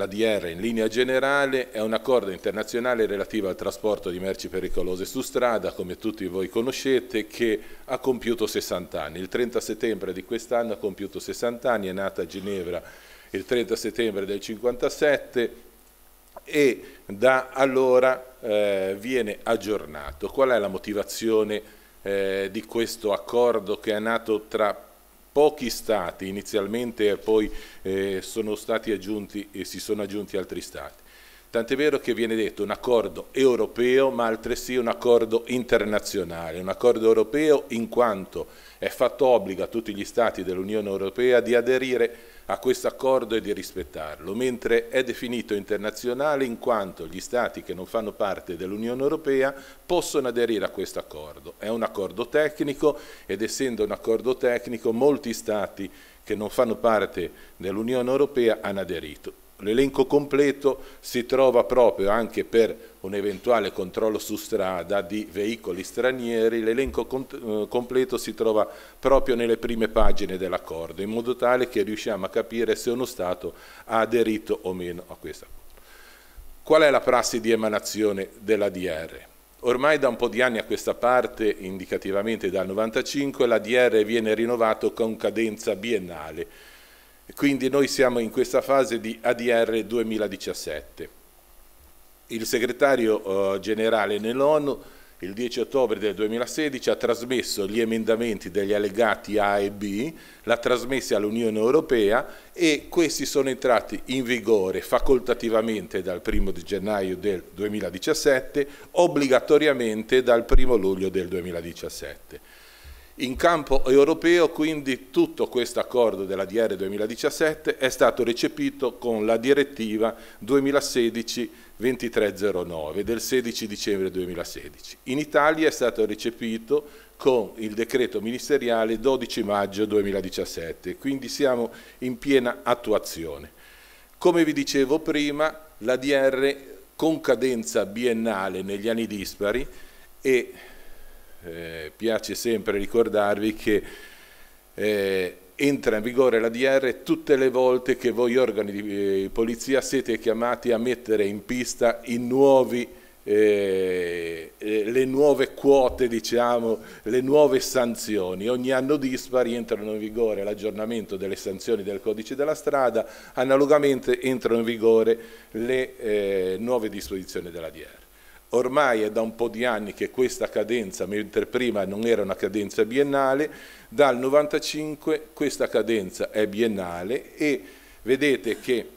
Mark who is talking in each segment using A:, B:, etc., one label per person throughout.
A: l'ADR in linea generale è un accordo internazionale relativo al trasporto di merci pericolose su strada, come tutti voi conoscete, che ha compiuto 60 anni. Il 30 settembre di quest'anno ha compiuto 60 anni, è nata a Ginevra il 30 settembre del 57 e da allora eh, viene aggiornato. Qual è la motivazione eh, di questo accordo che è nato tra pochi stati, inizialmente poi eh, sono stati aggiunti e si sono aggiunti altri stati. Tant'è vero che viene detto un accordo europeo ma altresì un accordo internazionale, un accordo europeo in quanto è fatto obbligo a tutti gli Stati dell'Unione Europea di aderire a questo accordo e di rispettarlo, mentre è definito internazionale in quanto gli Stati che non fanno parte dell'Unione Europea possono aderire a questo accordo. È un accordo tecnico ed essendo un accordo tecnico molti Stati che non fanno parte dell'Unione Europea hanno aderito. L'elenco completo si trova proprio anche per un eventuale controllo su strada di veicoli stranieri, l'elenco eh, completo si trova proprio nelle prime pagine dell'accordo, in modo tale che riusciamo a capire se uno Stato ha aderito o meno a questa. Qual è la prassi di emanazione dell'ADR? Ormai da un po' di anni a questa parte, indicativamente dal 1995, l'ADR viene rinnovato con cadenza biennale, quindi noi siamo in questa fase di ADR 2017. Il segretario eh, generale nell'ONU il 10 ottobre del 2016 ha trasmesso gli emendamenti degli allegati A e B, l'ha trasmessi all'Unione Europea e questi sono entrati in vigore facoltativamente dal 1 gennaio del 2017, obbligatoriamente dal 1 luglio del 2017. In campo europeo quindi tutto questo accordo della DR 2017 è stato recepito con la direttiva 2016-2309 del 16 dicembre 2016. In Italia è stato recepito con il decreto ministeriale 12 maggio 2017, quindi siamo in piena attuazione. Come vi dicevo prima, la DR con cadenza biennale negli anni dispari e eh, piace sempre ricordarvi che eh, entra in vigore la DR tutte le volte che voi organi di eh, polizia siete chiamati a mettere in pista nuovi, eh, eh, le nuove quote, diciamo, le nuove sanzioni. Ogni anno dispari entrano in vigore l'aggiornamento delle sanzioni del codice della strada, analogamente entrano in vigore le eh, nuove disposizioni della DR. Ormai è da un po' di anni che questa cadenza, mentre prima non era una cadenza biennale, dal 1995 questa cadenza è biennale e vedete che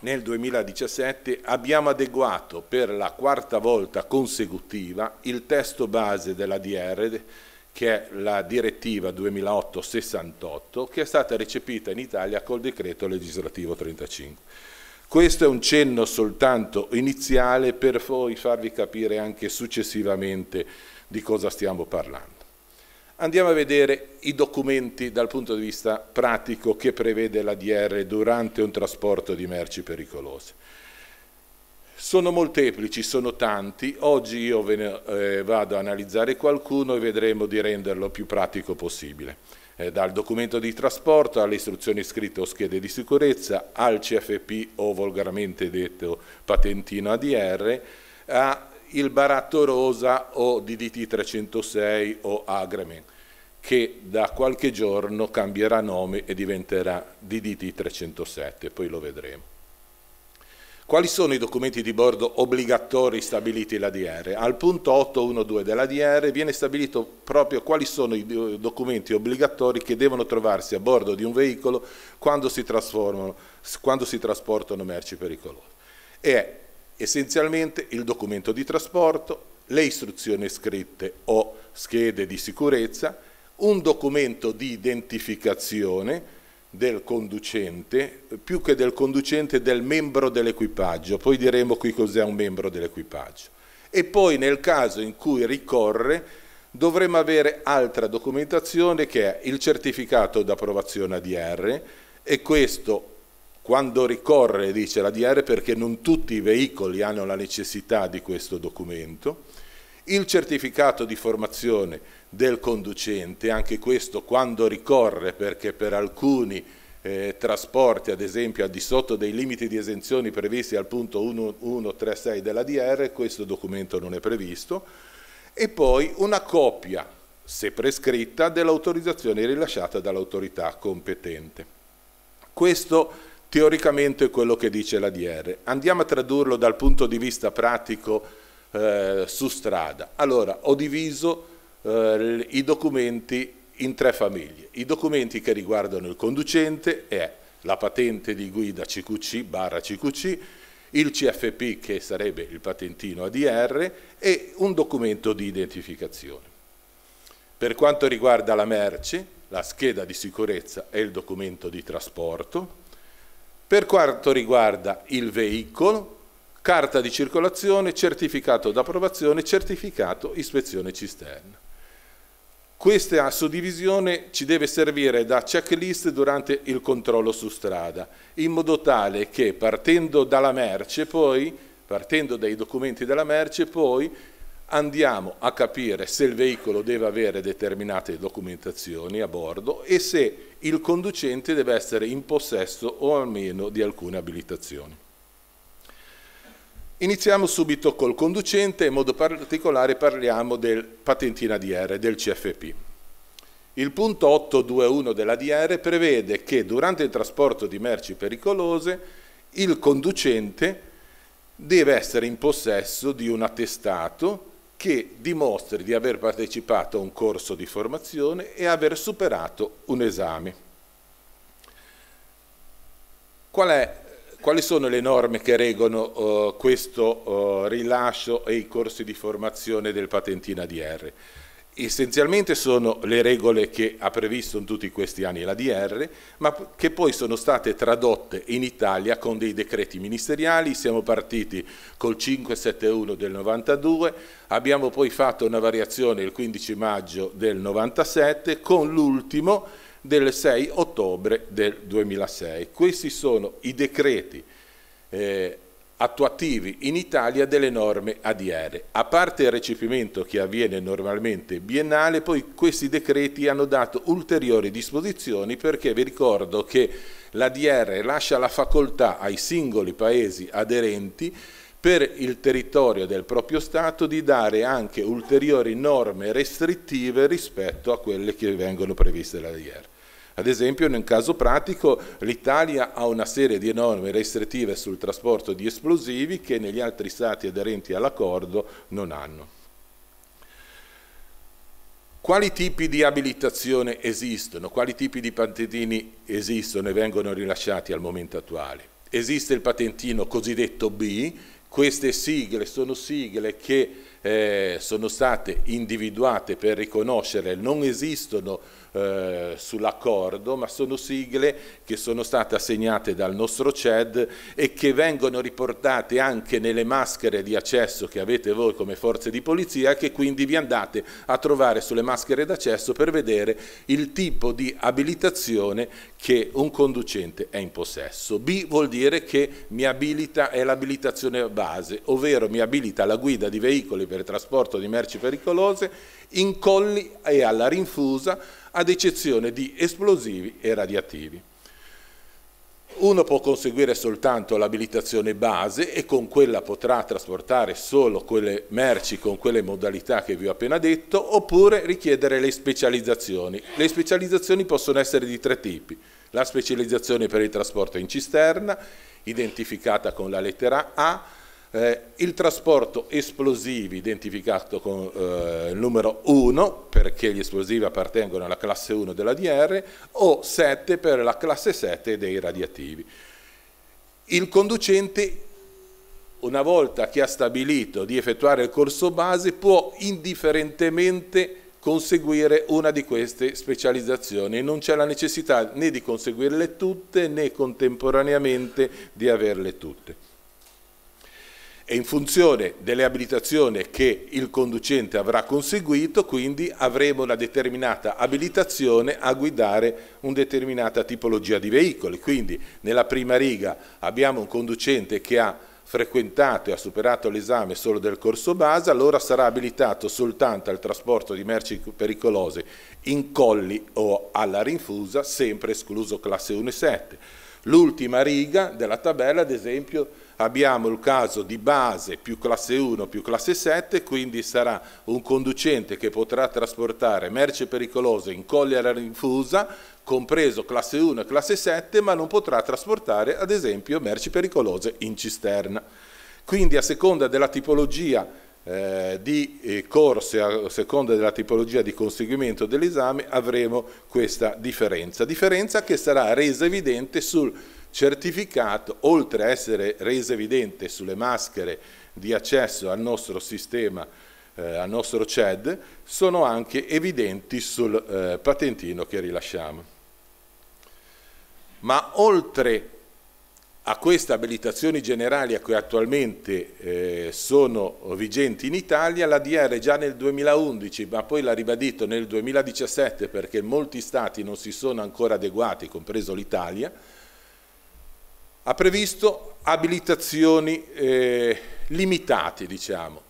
A: nel 2017 abbiamo adeguato per la quarta volta consecutiva il testo base della DR che è la direttiva 2008-68 che è stata recepita in Italia col decreto legislativo 35. Questo è un cenno soltanto iniziale per poi farvi capire anche successivamente di cosa stiamo parlando. Andiamo a vedere i documenti dal punto di vista pratico che prevede l'ADR durante un trasporto di merci pericolose. Sono molteplici, sono tanti, oggi io ve ne eh, vado a analizzare qualcuno e vedremo di renderlo più pratico possibile eh, dal documento di trasporto alle istruzioni scritte o schede di sicurezza, al CFP o volgarmente detto patentino ADR, a il baratto rosa o DDT 306 o Agramen che da qualche giorno cambierà nome e diventerà DDT 307, poi lo vedremo. Quali sono i documenti di bordo obbligatori stabiliti l'ADR? Al punto 812 dell'ADR viene stabilito proprio quali sono i documenti obbligatori che devono trovarsi a bordo di un veicolo quando si, quando si trasportano merci pericolose. è essenzialmente il documento di trasporto, le istruzioni scritte o schede di sicurezza, un documento di identificazione, del conducente, più che del conducente del membro dell'equipaggio, poi diremo qui cos'è un membro dell'equipaggio. E poi nel caso in cui ricorre dovremo avere altra documentazione che è il certificato d'approvazione ADR e questo quando ricorre dice l'ADR perché non tutti i veicoli hanno la necessità di questo documento il certificato di formazione del conducente, anche questo quando ricorre, perché per alcuni eh, trasporti, ad esempio, al di sotto dei limiti di esenzioni previsti al punto 1136 della DR, questo documento non è previsto, e poi una copia, se prescritta, dell'autorizzazione rilasciata dall'autorità competente. Questo teoricamente è quello che dice la DR. Andiamo a tradurlo dal punto di vista pratico eh, su strada. Allora ho diviso eh, i documenti in tre famiglie. I documenti che riguardano il conducente è la patente di guida CQC barra CQC, il CFP che sarebbe il patentino ADR e un documento di identificazione. Per quanto riguarda la merce, la scheda di sicurezza e il documento di trasporto. Per quanto riguarda il veicolo, carta di circolazione, certificato d'approvazione, certificato ispezione cisterna. Questa suddivisione ci deve servire da checklist durante il controllo su strada, in modo tale che partendo dalla merce, poi, partendo dai documenti della merce, poi andiamo a capire se il veicolo deve avere determinate documentazioni a bordo e se il conducente deve essere in possesso o almeno di alcune abilitazioni. Iniziamo subito col conducente, in modo particolare parliamo del patentina DR, del CFP. Il punto 821 della DR prevede che durante il trasporto di merci pericolose il conducente deve essere in possesso di un attestato che dimostri di aver partecipato a un corso di formazione e aver superato un esame. Qual è quali sono le norme che regolano eh, questo eh, rilascio e i corsi di formazione del patentino ADR? Essenzialmente sono le regole che ha previsto in tutti questi anni l'ADR, ma che poi sono state tradotte in Italia con dei decreti ministeriali. Siamo partiti col 571 del 92, abbiamo poi fatto una variazione il 15 maggio del 97 con l'ultimo del 6 ottobre del 2006. Questi sono i decreti eh, attuativi in Italia delle norme ADR. A parte il recepimento che avviene normalmente biennale, poi questi decreti hanno dato ulteriori disposizioni perché vi ricordo che l'ADR lascia la facoltà ai singoli paesi aderenti per il territorio del proprio Stato di dare anche ulteriori norme restrittive rispetto a quelle che vengono previste dall'ADR. Ad esempio nel caso pratico l'Italia ha una serie di norme restrittive sul trasporto di esplosivi che negli altri stati aderenti all'accordo non hanno. Quali tipi di abilitazione esistono? Quali tipi di patentini esistono e vengono rilasciati al momento attuale? Esiste il patentino cosiddetto B, queste sigle sono sigle che eh, sono state individuate per riconoscere, non esistono eh, sull'accordo, ma sono sigle che sono state assegnate dal nostro CED e che vengono riportate anche nelle maschere di accesso che avete voi come forze di polizia e che quindi vi andate a trovare sulle maschere d'accesso per vedere il tipo di abilitazione che un conducente è in possesso. B vuol dire che mi abilita è l'abilitazione base, ovvero mi abilita la guida di veicoli per il trasporto di merci pericolose in colli e alla rinfusa ad eccezione di esplosivi e radioattivi. Uno può conseguire soltanto l'abilitazione base e con quella potrà trasportare solo quelle merci con quelle modalità che vi ho appena detto oppure richiedere le specializzazioni. Le specializzazioni possono essere di tre tipi. La specializzazione per il trasporto in cisterna, identificata con la lettera A, eh, il trasporto esplosivi identificato con eh, il numero 1 perché gli esplosivi appartengono alla classe 1 dell'ADR o 7 per la classe 7 dei radiativi. Il conducente una volta che ha stabilito di effettuare il corso base può indifferentemente conseguire una di queste specializzazioni. Non c'è la necessità né di conseguirle tutte né contemporaneamente di averle tutte e in funzione delle abilitazioni che il conducente avrà conseguito quindi avremo una determinata abilitazione a guidare una determinata tipologia di veicoli. Quindi nella prima riga abbiamo un conducente che ha frequentato e ha superato l'esame solo del corso base, allora sarà abilitato soltanto al trasporto di merci pericolose in colli o alla rinfusa, sempre escluso classe 1 e 7. L'ultima riga della tabella, ad esempio, abbiamo il caso di base più classe 1 più classe 7, quindi sarà un conducente che potrà trasportare merce pericolose in collera rinfusa, compreso classe 1 e classe 7, ma non potrà trasportare ad esempio merci pericolose in cisterna. Quindi a seconda della tipologia eh, di eh, corso, corse a seconda della tipologia di conseguimento dell'esame avremo questa differenza, differenza che sarà resa evidente sul certificato, oltre a essere reso evidente sulle maschere di accesso al nostro sistema, eh, al nostro CED, sono anche evidenti sul eh, patentino che rilasciamo. Ma oltre a queste abilitazioni generali a cui attualmente eh, sono vigenti in Italia, la DR già nel 2011, ma poi l'ha ribadito nel 2017 perché molti stati non si sono ancora adeguati, compreso l'Italia, ha previsto abilitazioni eh, limitate, diciamo.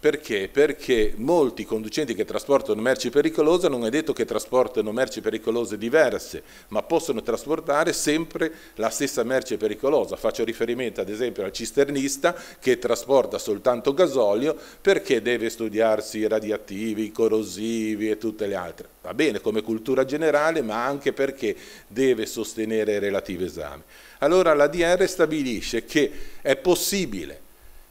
A: Perché? Perché molti conducenti che trasportano merci pericolose non è detto che trasportano merci pericolose diverse, ma possono trasportare sempre la stessa merce pericolosa. Faccio riferimento ad esempio al cisternista che trasporta soltanto gasolio perché deve studiarsi i radioattivi, i corrosivi e tutte le altre. Va bene come cultura generale, ma anche perché deve sostenere i relativi esami. Allora l'ADR stabilisce che è possibile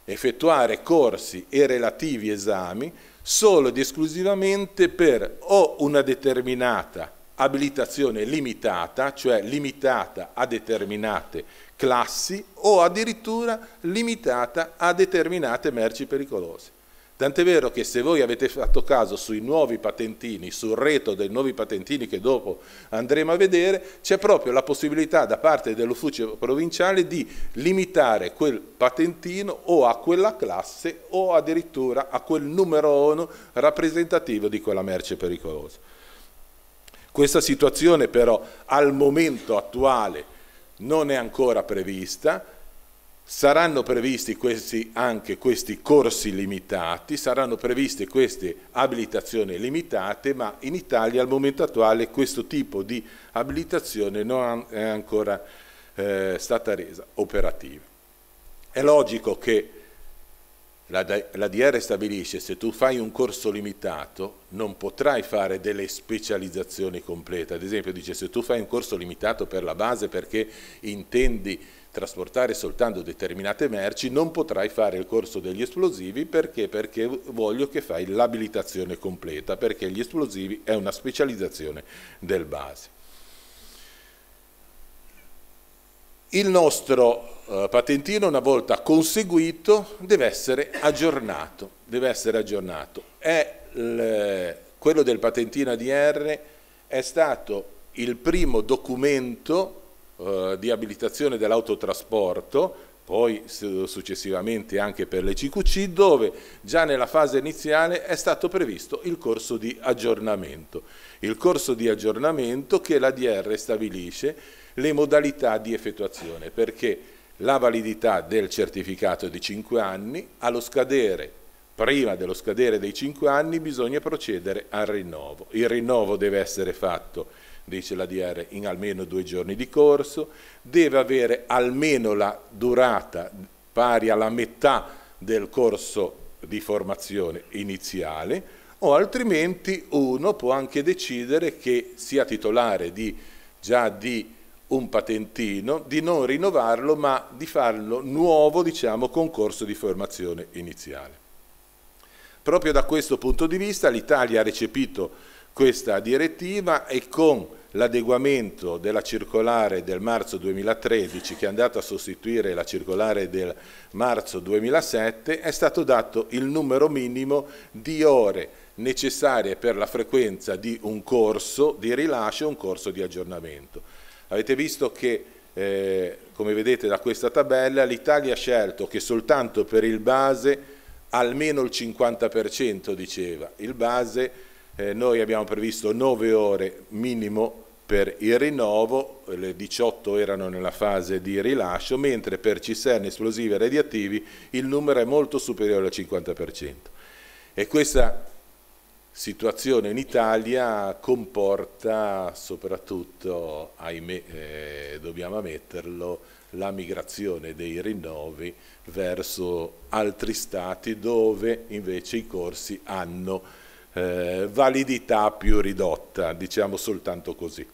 A: effettuare corsi e relativi esami solo ed esclusivamente per o una determinata abilitazione limitata, cioè limitata a determinate classi o addirittura limitata a determinate merci pericolose. Tant'è vero che se voi avete fatto caso sui nuovi patentini, sul reto dei nuovi patentini che dopo andremo a vedere, c'è proprio la possibilità da parte dell'ufficio provinciale di limitare quel patentino o a quella classe o addirittura a quel numero ONU rappresentativo di quella merce pericolosa. Questa situazione però al momento attuale non è ancora prevista, Saranno previsti questi, anche questi corsi limitati, saranno previste queste abilitazioni limitate, ma in Italia al momento attuale questo tipo di abilitazione non è ancora eh, stata resa operativa. È logico che la, DR stabilisce se tu fai un corso limitato non potrai fare delle specializzazioni complete, ad esempio dice se tu fai un corso limitato per la base perché intendi trasportare soltanto determinate merci, non potrai fare il corso degli esplosivi perché, perché voglio che fai l'abilitazione completa, perché gli esplosivi è una specializzazione del base. Il nostro eh, patentino una volta conseguito deve essere aggiornato, deve essere aggiornato. Il, quello del patentino ADR è stato il primo documento eh, di abilitazione dell'autotrasporto, poi successivamente anche per le CQC, dove già nella fase iniziale è stato previsto il corso di aggiornamento. Il corso di aggiornamento che l'ADR stabilisce le modalità di effettuazione, perché la validità del certificato è di 5 anni, allo scadere, prima dello scadere dei 5 anni bisogna procedere al rinnovo. Il rinnovo deve essere fatto dice l'ADR, in almeno due giorni di corso, deve avere almeno la durata pari alla metà del corso di formazione iniziale o altrimenti uno può anche decidere che sia titolare di, già di un patentino, di non rinnovarlo ma di farlo nuovo diciamo, con corso di formazione iniziale. Proprio da questo punto di vista l'Italia ha recepito questa direttiva e con l'adeguamento della circolare del marzo 2013 che è andata a sostituire la circolare del marzo 2007 è stato dato il numero minimo di ore necessarie per la frequenza di un corso di rilascio un corso di aggiornamento. Avete visto che eh, come vedete da questa tabella l'Italia ha scelto che soltanto per il base almeno il 50% diceva, il base eh, noi abbiamo previsto 9 ore minimo per il rinnovo, le 18 erano nella fase di rilascio, mentre per cisterni esplosivi e radiattivi il numero è molto superiore al 50%. E questa situazione in Italia comporta soprattutto, ahimè eh, dobbiamo ammetterlo, la migrazione dei rinnovi verso altri stati dove invece i corsi hanno eh, validità più ridotta, diciamo soltanto così.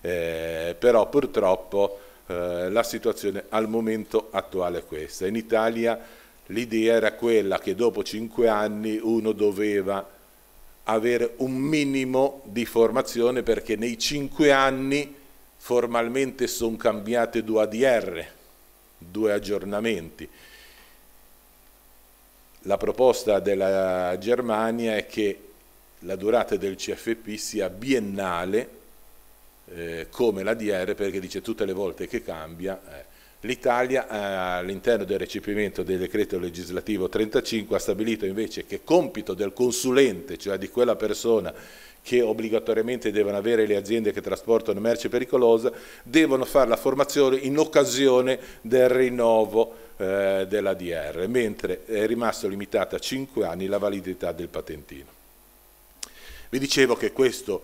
A: Eh, però purtroppo eh, la situazione al momento attuale è questa. In Italia l'idea era quella che dopo cinque anni uno doveva avere un minimo di formazione perché nei cinque anni formalmente sono cambiate due ADR, due aggiornamenti. La proposta della Germania è che la durata del CFP sia biennale eh, come la DR perché dice tutte le volte che cambia. Eh. L'Italia eh, all'interno del recepimento del decreto legislativo 35 ha stabilito invece che compito del consulente, cioè di quella persona che obbligatoriamente devono avere le aziende che trasportano merce pericolosa, devono fare la formazione in occasione del rinnovo eh, della mentre è rimasto limitata a 5 anni la validità del patentino. Vi dicevo che questo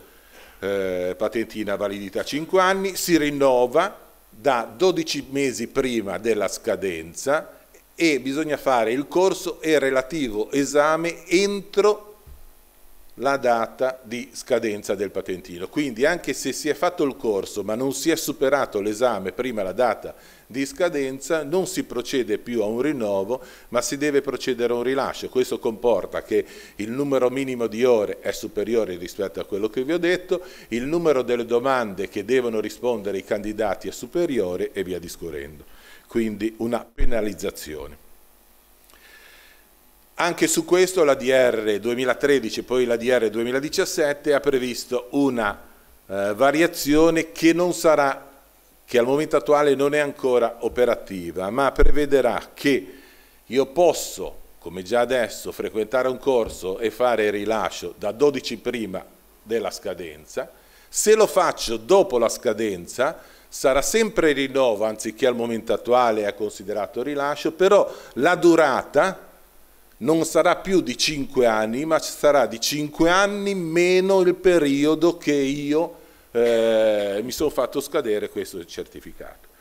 A: eh, patentina validità 5 anni, si rinnova da 12 mesi prima della scadenza e bisogna fare il corso e il relativo esame entro la data di scadenza del patentino. Quindi anche se si è fatto il corso ma non si è superato l'esame prima la data di scadenza non si procede più a un rinnovo ma si deve procedere a un rilascio. Questo comporta che il numero minimo di ore è superiore rispetto a quello che vi ho detto, il numero delle domande che devono rispondere i candidati è superiore e via discorrendo. Quindi una penalizzazione. Anche su questo la DR 2013 e poi la DR 2017 ha previsto una eh, variazione che non sarà che al momento attuale non è ancora operativa, ma prevederà che io posso, come già adesso, frequentare un corso e fare il rilascio da 12 prima della scadenza, se lo faccio dopo la scadenza sarà sempre rinnovo, anziché al momento attuale è considerato rilascio, però la durata non sarà più di 5 anni, ma sarà di 5 anni meno il periodo che io eh, mi sono fatto scadere questo certificato.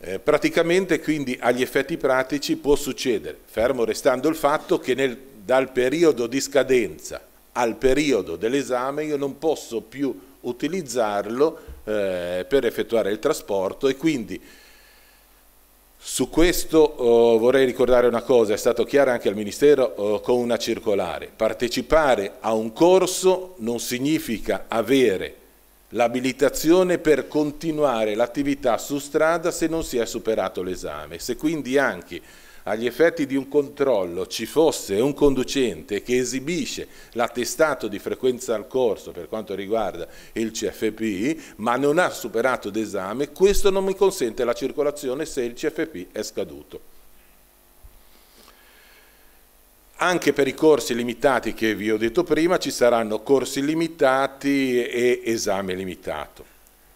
A: Eh, praticamente quindi agli effetti pratici può succedere, fermo restando il fatto che nel, dal periodo di scadenza al periodo dell'esame io non posso più utilizzarlo eh, per effettuare il trasporto e quindi su questo oh, vorrei ricordare una cosa, è stato chiaro anche al Ministero oh, con una circolare, partecipare a un corso non significa avere l'abilitazione per continuare l'attività su strada se non si è superato l'esame. Se quindi anche agli effetti di un controllo ci fosse un conducente che esibisce l'attestato di frequenza al corso per quanto riguarda il CFP, ma non ha superato d'esame, questo non mi consente la circolazione se il CFP è scaduto. Anche per i corsi limitati che vi ho detto prima ci saranno corsi limitati e esame limitato.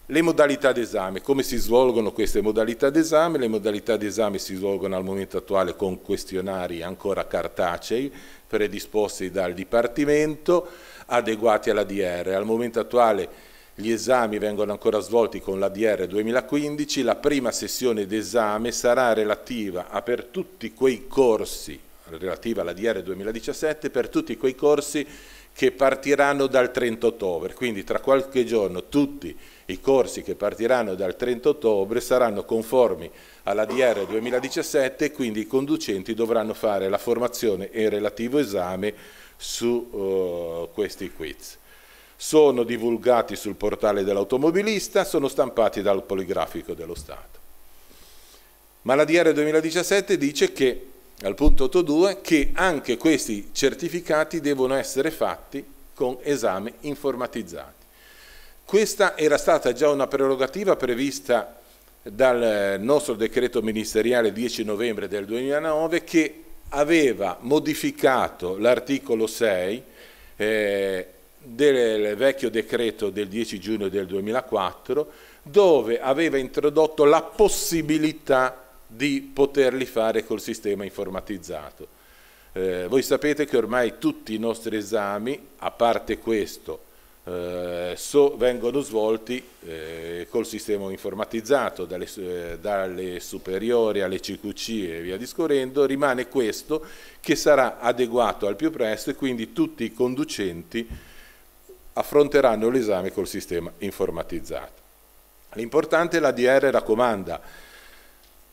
A: Le modalità d'esame, come si svolgono queste modalità d'esame? Le modalità d'esame si svolgono al momento attuale con questionari ancora cartacei predisposti dal Dipartimento adeguati all'ADR. Al momento attuale gli esami vengono ancora svolti con l'ADR 2015, la prima sessione d'esame sarà relativa a per tutti quei corsi relativa alla DR 2017 per tutti quei corsi che partiranno dal 30 ottobre, quindi tra qualche giorno tutti i corsi che partiranno dal 30 ottobre saranno conformi alla DR 2017 e quindi i conducenti dovranno fare la formazione e il relativo esame su uh, questi quiz. Sono divulgati sul portale dell'automobilista, sono stampati dal poligrafico dello Stato. Ma la DR 2017 dice che al punto 8.2 che anche questi certificati devono essere fatti con esami informatizzati. Questa era stata già una prerogativa prevista dal nostro decreto ministeriale 10 novembre del 2009 che aveva modificato l'articolo 6 eh, del vecchio decreto del 10 giugno del 2004 dove aveva introdotto la possibilità di poterli fare col sistema informatizzato. Eh, voi sapete che ormai tutti i nostri esami, a parte questo, eh, so, vengono svolti eh, col sistema informatizzato, dalle, eh, dalle, superiori alle CQC e via discorrendo, rimane questo che sarà adeguato al più presto e quindi tutti i conducenti affronteranno l'esame col sistema informatizzato. L'importante è l'ADR raccomanda,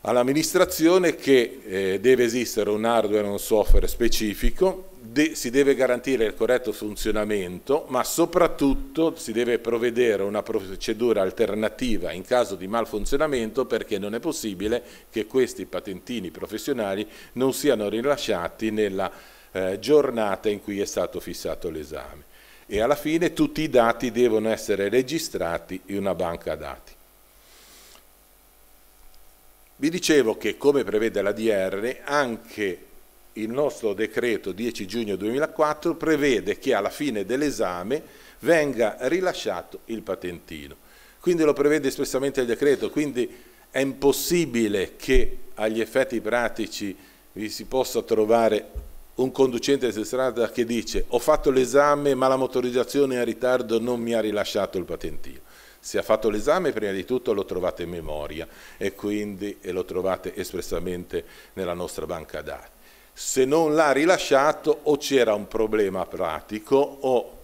A: all'amministrazione che eh, deve esistere un hardware e un software specifico, de si deve garantire il corretto funzionamento, ma soprattutto si deve provvedere una procedura alternativa in caso di malfunzionamento perché non è possibile che questi patentini professionali non siano rilasciati nella eh, giornata in cui è stato fissato l'esame. E alla fine tutti i dati devono essere registrati in una banca dati. Vi dicevo che, come prevede la DR, anche il nostro decreto 10 giugno 2004 prevede che alla fine dell'esame venga rilasciato il patentino. Quindi lo prevede espressamente il decreto, quindi è impossibile che agli effetti pratici vi si possa trovare un conducente di strada che dice ho fatto l'esame ma la motorizzazione è in ritardo non mi ha rilasciato il patentino se ha fatto l'esame prima di tutto lo trovate in memoria e quindi e lo trovate espressamente nella nostra banca dati. Se non l'ha rilasciato o c'era un problema pratico o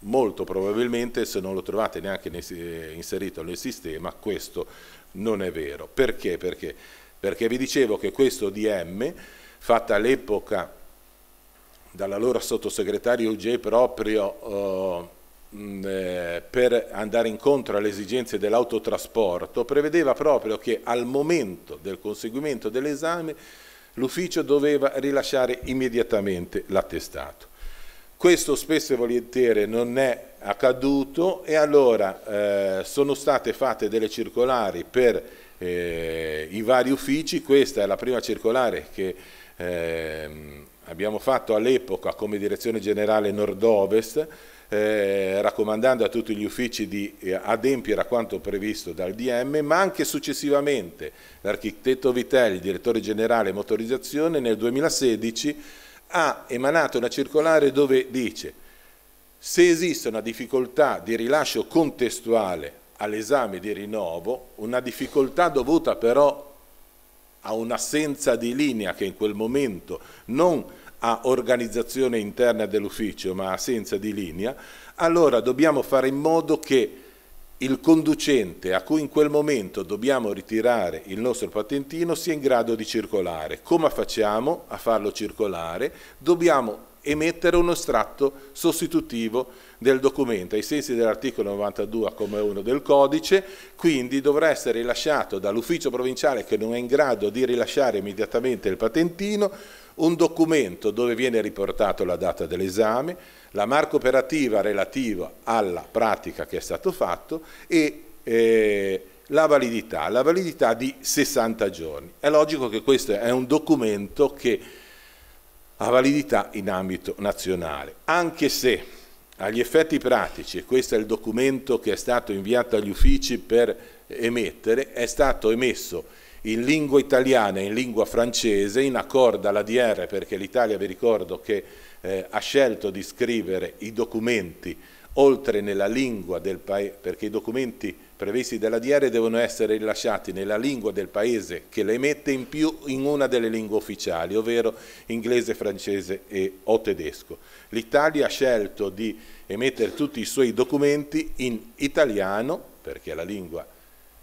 A: molto probabilmente se non lo trovate neanche eh, inserito nel sistema questo non è vero. Perché? Perché, Perché vi dicevo che questo DM, fatta all'epoca dall'allora sottosegretario Uge proprio... Eh, Mm, eh, per andare incontro alle esigenze dell'autotrasporto prevedeva proprio che al momento del conseguimento dell'esame l'ufficio doveva rilasciare immediatamente l'attestato. Questo spesso e volentieri non è accaduto e allora eh, sono state fatte delle circolari per eh, i vari uffici, questa è la prima circolare che eh, abbiamo fatto all'epoca come direzione generale nord-ovest eh, raccomandando a tutti gli uffici di eh, adempiere a quanto previsto dal DM, ma anche successivamente l'architetto Vitelli, direttore generale motorizzazione, nel 2016 ha emanato una circolare dove dice se esiste una difficoltà di rilascio contestuale all'esame di rinnovo, una difficoltà dovuta però a un'assenza di linea che in quel momento non a organizzazione interna dell'ufficio ma assenza di linea, allora dobbiamo fare in modo che il conducente a cui in quel momento dobbiamo ritirare il nostro patentino sia in grado di circolare. Come facciamo a farlo circolare? Dobbiamo emettere uno estratto sostitutivo del documento ai sensi dell'articolo 92 come 1 del codice, quindi dovrà essere rilasciato dall'ufficio provinciale che non è in grado di rilasciare immediatamente il patentino un documento dove viene riportata la data dell'esame, la marca operativa relativa alla pratica che è stato fatto e eh, la validità, la validità di 60 giorni. È logico che questo è un documento che ha validità in ambito nazionale, anche se agli effetti pratici, e questo è il documento che è stato inviato agli uffici per emettere, è stato emesso in lingua italiana e in lingua francese, in accordo all'ADR, perché l'Italia vi ricordo che eh, ha scelto di scrivere i documenti oltre nella lingua del paese, perché i documenti previsti dall'ADR devono essere rilasciati nella lingua del paese che le emette in più in una delle lingue ufficiali, ovvero inglese, francese e, o tedesco. L'Italia ha scelto di emettere tutti i suoi documenti in italiano, perché è la lingua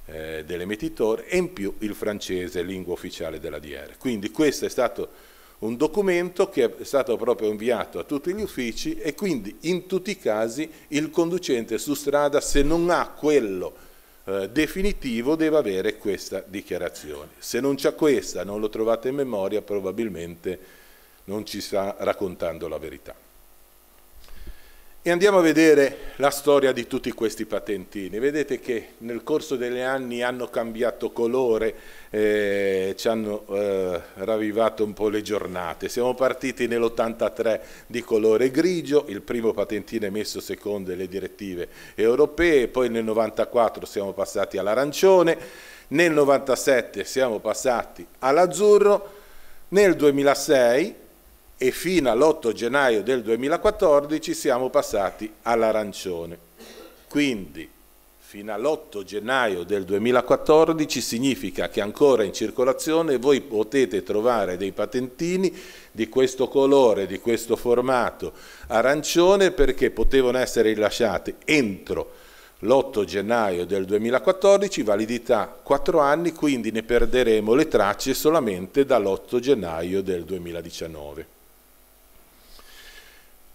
A: eh, dell'emettitore e in più il francese, lingua ufficiale della DR. Quindi questo è stato un documento che è stato proprio inviato a tutti gli uffici e quindi in tutti i casi il conducente su strada se non ha quello eh, definitivo deve avere questa dichiarazione. Se non c'è questa, non lo trovate in memoria, probabilmente non ci sta raccontando la verità. E andiamo a vedere la storia di tutti questi patentini. Vedete che nel corso degli anni hanno cambiato colore, eh, ci hanno eh, ravvivato un po' le giornate. Siamo partiti nell'83 di colore grigio, il primo patentino emesso secondo le direttive europee, poi nel 94 siamo passati all'arancione, nel 97 siamo passati all'azzurro, nel 2006 e fino all'8 gennaio del 2014 siamo passati all'arancione. Quindi fino all'8 gennaio del 2014 significa che ancora in circolazione voi potete trovare dei patentini di questo colore, di questo formato arancione perché potevano essere rilasciati entro l'8 gennaio del 2014, validità 4 anni, quindi ne perderemo le tracce solamente dall'8 gennaio del 2019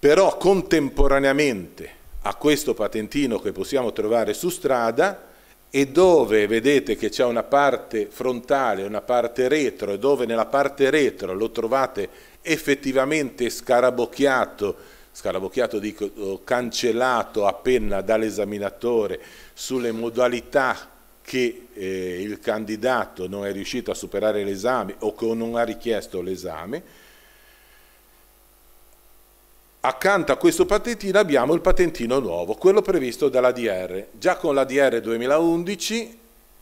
A: però contemporaneamente a questo patentino che possiamo trovare su strada e dove vedete che c'è una parte frontale, una parte retro, e dove nella parte retro lo trovate effettivamente scarabocchiato, scarabocchiato dico cancellato appena dall'esaminatore sulle modalità che eh, il candidato non è riuscito a superare l'esame o che non ha richiesto l'esame, Accanto a questo patentino abbiamo il patentino nuovo, quello previsto dall'ADR. Già con l'ADR 2011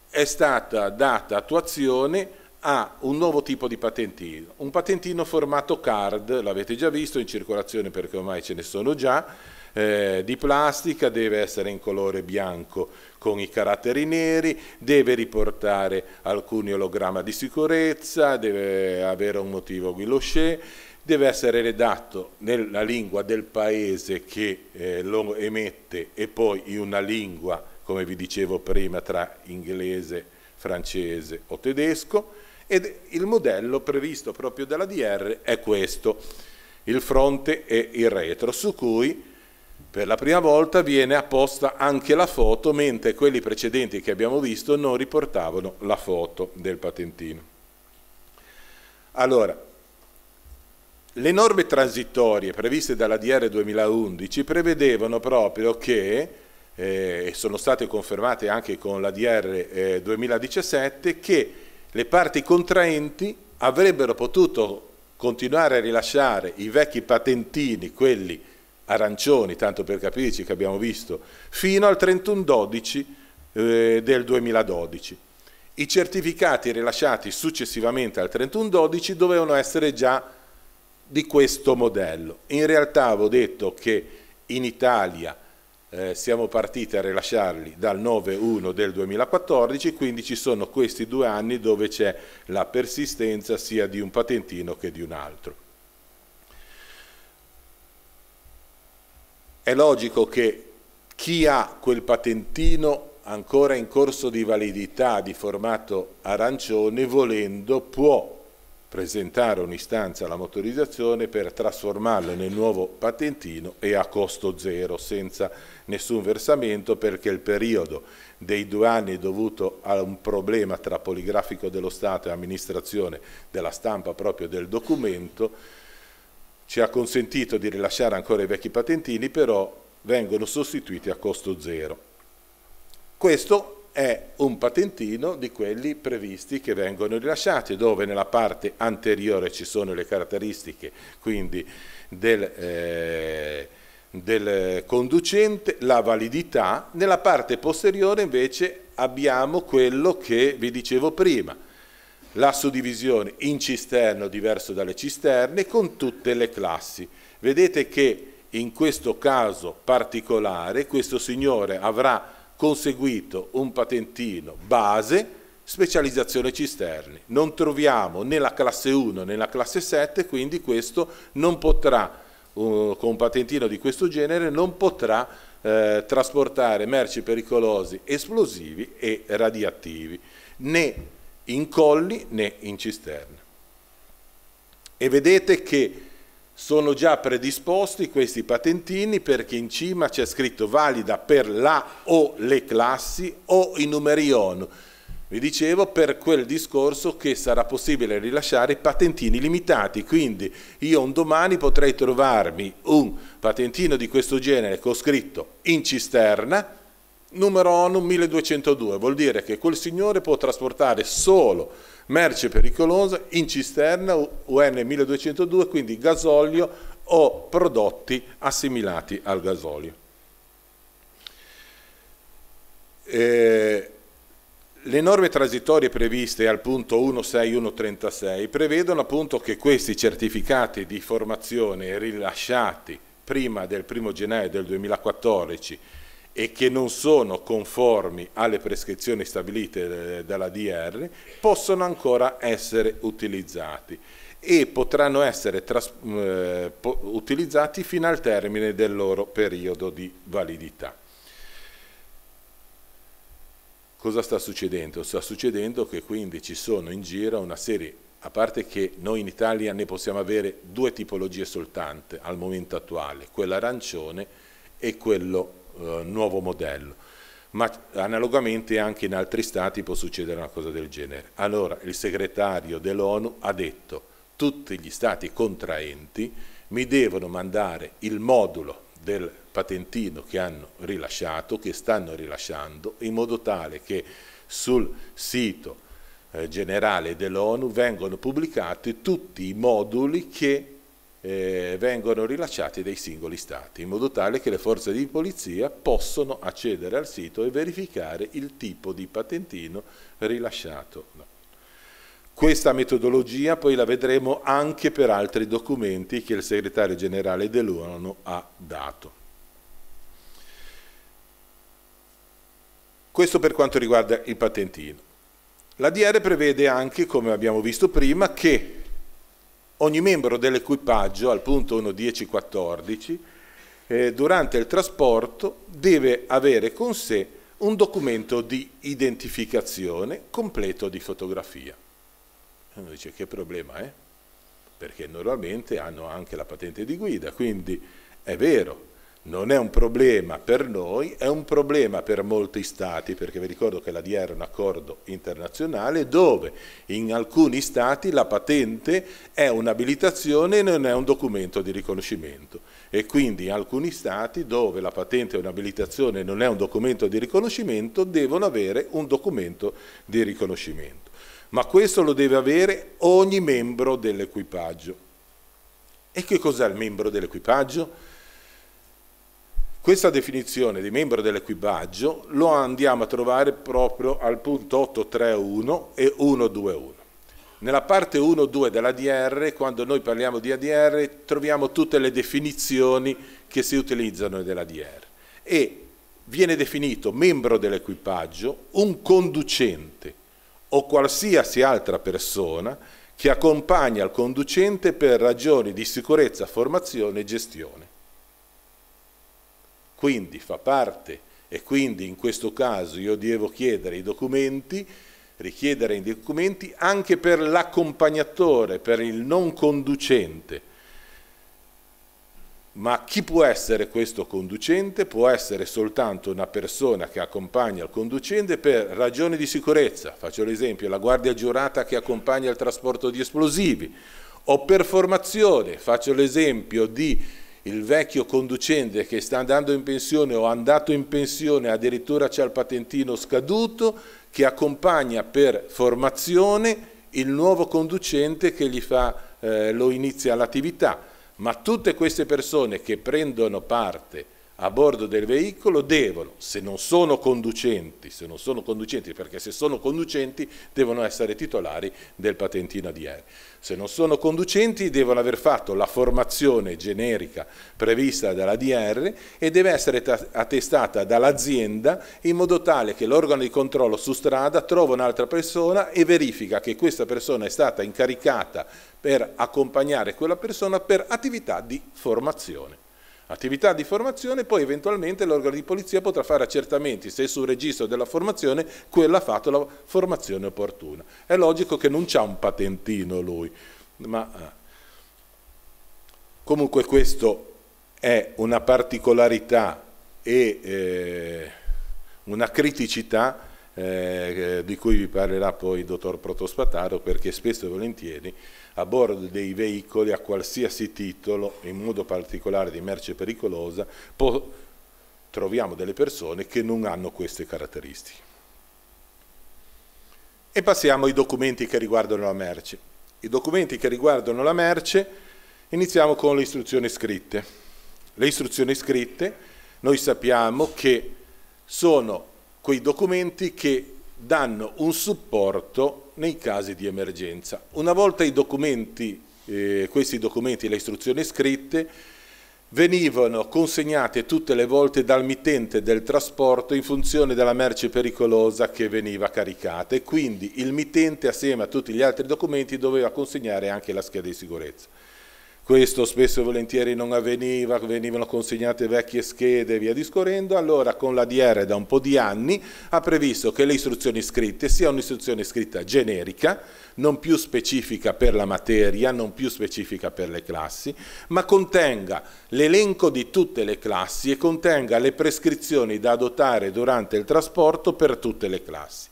A: è stata data attuazione a un nuovo tipo di patentino, un patentino formato card, l'avete già visto in circolazione perché ormai ce ne sono già, eh, di plastica, deve essere in colore bianco con i caratteri neri, deve riportare alcuni ologramma di sicurezza, deve avere un motivo guilloché deve essere redatto nella lingua del paese che eh, lo emette e poi in una lingua, come vi dicevo prima, tra inglese, francese o tedesco ed il modello previsto proprio dalla DR è questo, il fronte e il retro, su cui per la prima volta viene apposta anche la foto, mentre quelli precedenti che abbiamo visto non riportavano la foto del patentino. Allora, le norme transitorie previste dalla DR 2011 prevedevano proprio che, eh, e sono state confermate anche con la DR 2017, eh, che le parti contraenti avrebbero potuto continuare a rilasciare i vecchi patentini, quelli arancioni, tanto per capirci che abbiamo visto, fino al 31-12 eh, del 2012. I certificati rilasciati successivamente al 31-12 dovevano essere già di questo modello. In realtà avevo detto che in Italia eh, siamo partiti a rilasciarli dal 9-1 del 2014, quindi ci sono questi due anni dove c'è la persistenza sia di un patentino che di un altro. È logico che chi ha quel patentino ancora in corso di validità di formato arancione, volendo, può presentare un'istanza alla motorizzazione per trasformarla nel nuovo patentino e a costo zero, senza nessun versamento perché il periodo dei due anni dovuto a un problema tra poligrafico dello Stato e amministrazione della stampa proprio del documento ci ha consentito di rilasciare ancora i vecchi patentini, però vengono sostituiti a costo zero. Questo è un patentino di quelli previsti che vengono rilasciati, dove nella parte anteriore ci sono le caratteristiche quindi del, eh, del conducente, la validità, nella parte posteriore invece abbiamo quello che vi dicevo prima, la suddivisione in cisterno diverso dalle cisterne con tutte le classi. Vedete che in questo caso particolare questo signore avrà conseguito un patentino base specializzazione cisterni. Non troviamo né la classe 1 né la classe 7, quindi questo non potrà, eh, con un patentino di questo genere, non potrà eh, trasportare merci pericolosi, esplosivi e radioattivi, né in colli né in cisterne. E vedete che sono già predisposti questi patentini perché in cima c'è scritto valida per la o le classi o i numeri ONU. Vi dicevo per quel discorso che sarà possibile rilasciare patentini limitati, quindi io un domani potrei trovarmi un patentino di questo genere con scritto in cisterna, numero ONU 1202, vuol dire che quel signore può trasportare solo merce pericolosa in cisterna UN 1202, quindi gasolio o prodotti assimilati al gasolio. Eh, le norme transitorie previste al punto 16136 prevedono appunto che questi certificati di formazione rilasciati prima del 1 gennaio del 2014 e che non sono conformi alle prescrizioni stabilite eh, dalla DR possono ancora essere utilizzati e potranno essere mm, eh, po utilizzati fino al termine del loro periodo di validità. Cosa sta succedendo? Sta succedendo che quindi ci sono in giro una serie, a parte che noi in Italia ne possiamo avere due tipologie soltanto al momento attuale, quella arancione e quello eh, nuovo modello, ma analogamente anche in altri stati può succedere una cosa del genere. Allora il segretario dell'ONU ha detto tutti gli stati contraenti mi devono mandare il modulo del patentino che hanno rilasciato, che stanno rilasciando, in modo tale che sul sito eh, generale dell'ONU vengono pubblicati tutti i moduli che eh, vengono rilasciati dai singoli stati, in modo tale che le forze di polizia possono accedere al sito e verificare il tipo di patentino rilasciato. No. Questa metodologia poi la vedremo anche per altri documenti che il segretario generale dell'ONU ha dato. Questo per quanto riguarda il patentino. La DR prevede anche, come abbiamo visto prima, che ogni membro dell'equipaggio al punto 1.10.14 eh, durante il trasporto deve avere con sé un documento di identificazione completo di fotografia. E uno dice che problema è? Eh? Perché normalmente hanno anche la patente di guida, quindi è vero, non è un problema per noi, è un problema per molti stati, perché vi ricordo che la DR è un accordo internazionale dove in alcuni stati la patente è un'abilitazione e non è un documento di riconoscimento e quindi in alcuni stati dove la patente è un'abilitazione e non è un documento di riconoscimento devono avere un documento di riconoscimento. Ma questo lo deve avere ogni membro dell'equipaggio. E che cos'è il membro dell'equipaggio? Questa definizione di membro dell'equipaggio lo andiamo a trovare proprio al punto 831 e 121. Nella parte 1.2 dell'ADR, quando noi parliamo di ADR, troviamo tutte le definizioni che si utilizzano nell'ADR. e viene definito membro dell'equipaggio un conducente o qualsiasi altra persona che accompagna il conducente per ragioni di sicurezza, formazione e gestione quindi fa parte e quindi in questo caso io devo chiedere i documenti, richiedere i documenti anche per l'accompagnatore, per il non conducente. Ma chi può essere questo conducente? Può essere soltanto una persona che accompagna il conducente per ragioni di sicurezza, faccio l'esempio, la guardia giurata che accompagna il trasporto di esplosivi, o per formazione, faccio l'esempio di il vecchio conducente che sta andando in pensione o è andato in pensione, addirittura c'è il patentino scaduto, che accompagna per formazione il nuovo conducente che gli fa, eh, lo inizia l'attività. Ma tutte queste persone che prendono parte a bordo del veicolo devono, se non sono conducenti, se non sono conducenti, perché se sono conducenti devono essere titolari del patentino ADR. Se non sono conducenti devono aver fatto la formazione generica prevista dall'ADR e deve essere attestata dall'azienda in modo tale che l'organo di controllo su strada trova un'altra persona e verifica che questa persona è stata incaricata per accompagnare quella persona per attività di formazione attività di formazione, poi eventualmente l'organo di polizia potrà fare accertamenti se sul registro della formazione quella ha fatto la formazione opportuna. È logico che non c'ha un patentino lui, ma eh, comunque questo è una particolarità e eh, una criticità eh, di cui vi parlerà poi il dottor Protospataro perché spesso e volentieri a bordo dei veicoli a qualsiasi titolo, in modo particolare di merce pericolosa, troviamo delle persone che non hanno queste caratteristiche. E passiamo ai documenti che riguardano la merce. I documenti che riguardano la merce iniziamo con le istruzioni scritte. Le istruzioni scritte noi sappiamo che sono quei documenti che danno un supporto nei casi di emergenza. Una volta i documenti, eh, questi documenti, e le istruzioni scritte, venivano consegnate tutte le volte dal mittente del trasporto in funzione della merce pericolosa che veniva caricata e quindi il mittente assieme a tutti gli altri documenti doveva consegnare anche la scheda di sicurezza questo spesso e volentieri non avveniva, venivano consegnate vecchie schede e via discorrendo, allora con la DR da un po' di anni ha previsto che le istruzioni scritte siano un'istruzione scritta generica, non più specifica per la materia, non più specifica per le classi, ma contenga l'elenco di tutte le classi e contenga le prescrizioni da adottare durante il trasporto per tutte le classi.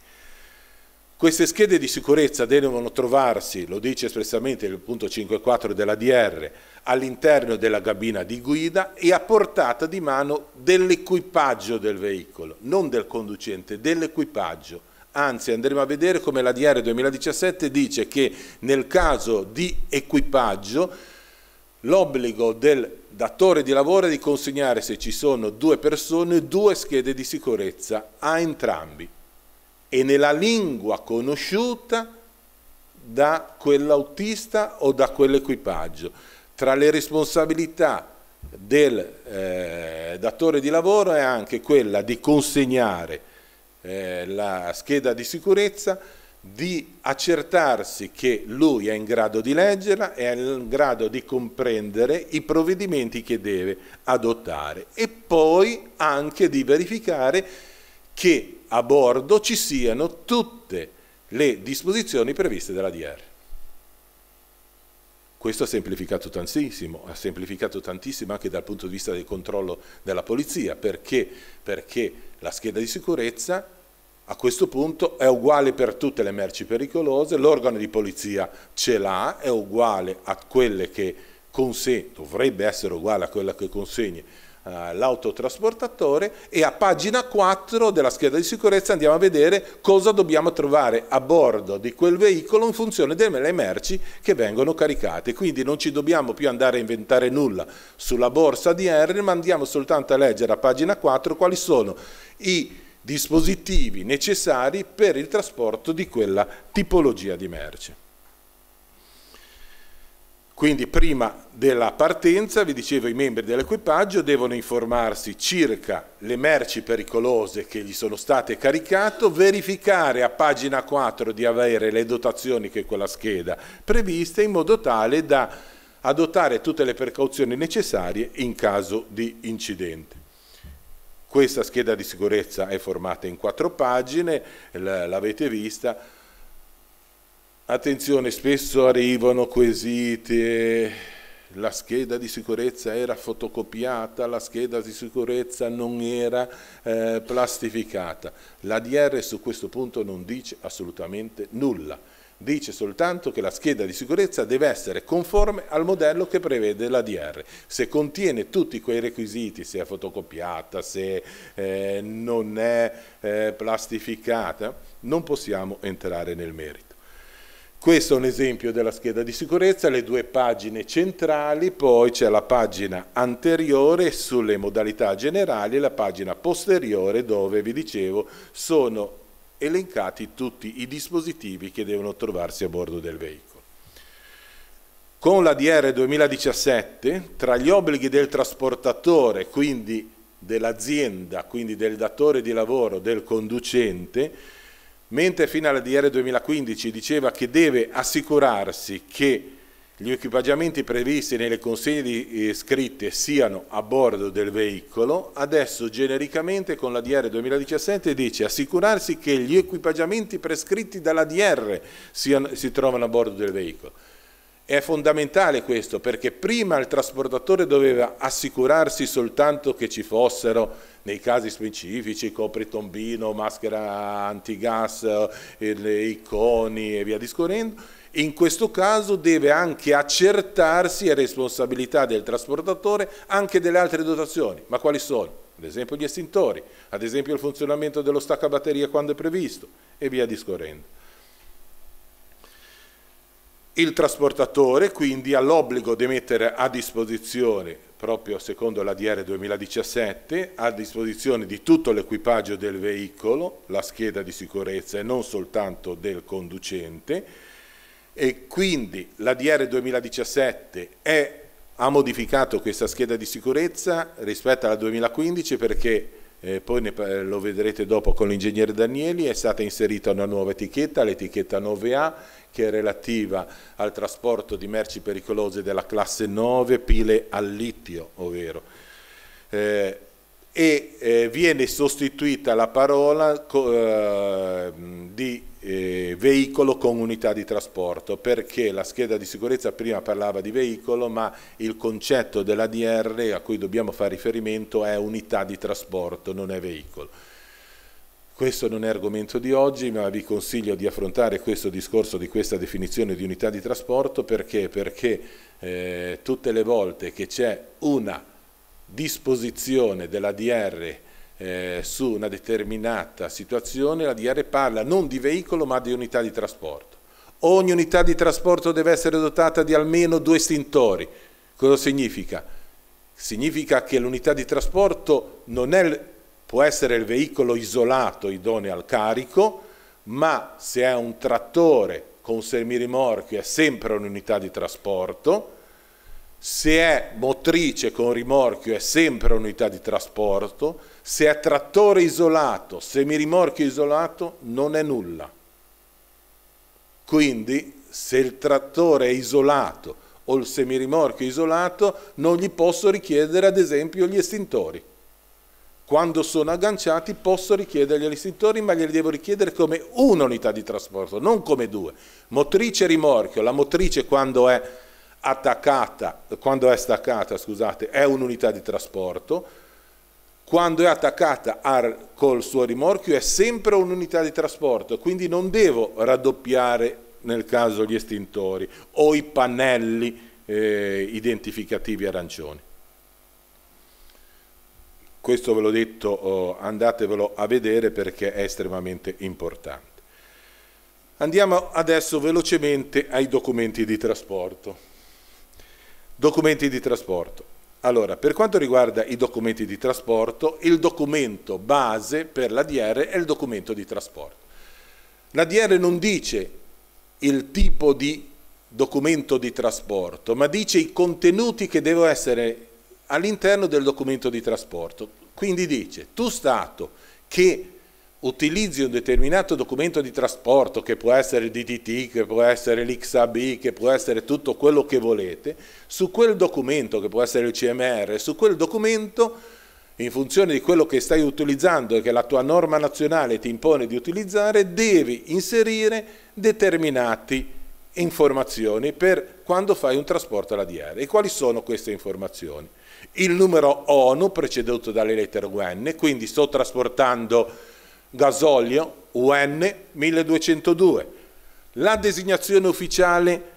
A: Queste schede di sicurezza devono trovarsi, lo dice espressamente il punto 5.4 dell'ADR, all'interno della cabina di guida e a portata di mano dell'equipaggio del veicolo, non del conducente, dell'equipaggio. Anzi, andremo a vedere come l'ADR 2017 dice che nel caso di equipaggio l'obbligo del datore di lavoro è di consegnare, se ci sono due persone, due schede di sicurezza a entrambi e nella lingua conosciuta da quell'autista o da quell'equipaggio. Tra le responsabilità del eh, datore di lavoro è anche quella di consegnare eh, la scheda di sicurezza, di accertarsi che lui è in grado di leggerla e è in grado di comprendere i provvedimenti che deve adottare e poi anche di verificare che a bordo ci siano tutte le disposizioni previste dalla DR. Questo ha semplificato tantissimo, ha semplificato tantissimo anche dal punto di vista del controllo della polizia, perché, perché la scheda di sicurezza a questo punto è uguale per tutte le merci pericolose, l'organo di polizia ce l'ha, è uguale a quelle che consegna, dovrebbe essere uguale a quella che consegna eh, l'autotrasportatore e a pagina 4 della scheda di sicurezza andiamo a vedere cosa dobbiamo trovare a bordo di quel veicolo in funzione delle merci che vengono caricate. Quindi non ci dobbiamo più andare a inventare nulla sulla borsa di Henry, ma andiamo soltanto a leggere a pagina 4 quali sono i dispositivi necessari per il trasporto di quella tipologia di merce. Quindi prima della partenza, vi dicevo, i membri dell'equipaggio devono informarsi circa le merci pericolose che gli sono state caricate, verificare a pagina 4 di avere le dotazioni che quella scheda previste in modo tale da adottare tutte le precauzioni necessarie in caso di incidente. Questa scheda di sicurezza è formata in quattro pagine, l'avete vista, Attenzione, spesso arrivano quesiti, eh, la scheda di sicurezza era fotocopiata, la scheda di sicurezza non era eh, plastificata. L'ADR su questo punto non dice assolutamente nulla, dice soltanto che la scheda di sicurezza deve essere conforme al modello che prevede l'ADR. Se contiene tutti quei requisiti, se è fotocopiata, se eh, non è eh, plastificata, non possiamo entrare nel merito. Questo è un esempio della scheda di sicurezza, le due pagine centrali, poi c'è la pagina anteriore sulle modalità generali e la pagina posteriore dove, vi dicevo, sono elencati tutti i dispositivi che devono trovarsi a bordo del veicolo. Con la DR 2017, tra gli obblighi del trasportatore, quindi dell'azienda, quindi del datore di lavoro, del conducente, Mentre fino alla DR 2015 diceva che deve assicurarsi che gli equipaggiamenti previsti nelle consegne di, eh, scritte siano a bordo del veicolo, adesso genericamente con la DR 2017 dice assicurarsi che gli equipaggiamenti prescritti dalla DR siano, si trovano a bordo del veicolo è fondamentale questo perché prima il trasportatore doveva assicurarsi soltanto che ci fossero nei casi specifici copritombino, maschera antigas, eh, i coni e via discorrendo. In questo caso deve anche accertarsi, a responsabilità del trasportatore, anche delle altre dotazioni. Ma quali sono? Ad esempio gli estintori, ad esempio il funzionamento dello staccabatteria quando è previsto e via discorrendo. Il trasportatore quindi ha l'obbligo di mettere a disposizione, proprio secondo la DR 2017, a disposizione di tutto l'equipaggio del veicolo, la scheda di sicurezza e non soltanto del conducente e quindi la DR 2017 è, ha modificato questa scheda di sicurezza rispetto alla 2015 perché eh, poi ne, lo vedrete dopo con l'ingegnere Danieli, è stata inserita una nuova etichetta, l'etichetta 9A, che è relativa al trasporto di merci pericolose della classe 9 pile al litio, ovvero. Eh, e eh, viene sostituita la parola eh, di eh, veicolo con unità di trasporto perché la scheda di sicurezza prima parlava di veicolo ma il concetto dell'ADR a cui dobbiamo fare riferimento è unità di trasporto, non è veicolo. Questo non è argomento di oggi, ma vi consiglio di affrontare questo discorso di questa definizione di unità di trasporto perché, perché eh, tutte le volte che c'è una disposizione della DR eh, su una determinata situazione, la DR parla non di veicolo ma di unità di trasporto. Ogni unità di trasporto deve essere dotata di almeno due estintori. Cosa significa? Significa che l'unità di trasporto non è Il, può essere il veicolo isolato idoneo al carico, ma se è un trattore con semirimorchio è sempre un'unità di trasporto, se è motrice con rimorchio è sempre un'unità di trasporto, se è trattore isolato, semirimorchio isolato non è nulla. Quindi se il trattore è isolato o il semirimorchio è isolato non gli posso richiedere ad esempio gli estintori quando sono agganciati posso richiedergli agli istruttori, ma glieli devo richiedere come un'unità di trasporto, non come due. Motrice e rimorchio, la motrice quando è attaccata, quando è staccata, scusate, è un'unità di trasporto, quando è attaccata a, col suo rimorchio è sempre un'unità di trasporto, quindi non devo raddoppiare nel caso gli estintori o i pannelli eh, identificativi arancioni. Questo ve l'ho detto, oh, andatevelo a vedere perché è estremamente importante. Andiamo adesso velocemente ai documenti di trasporto. Documenti di trasporto. Allora, per quanto riguarda i documenti di trasporto, il documento base per l'ADR è il documento di trasporto. L'ADR non dice il tipo di documento di trasporto, ma dice i contenuti che devono essere all'interno del documento di trasporto. Quindi dice, tu Stato che utilizzi un determinato documento di trasporto, che può essere il DTT, che può essere l'XAB, che può essere tutto quello che volete, su quel documento, che può essere il CMR, su quel documento, in funzione di quello che stai utilizzando e che la tua norma nazionale ti impone di utilizzare, devi inserire determinate informazioni per quando fai un trasporto alla diaria. E quali sono queste informazioni? Il numero ONU preceduto dalle lettere UN, quindi sto trasportando gasolio UN 1202. La designazione ufficiale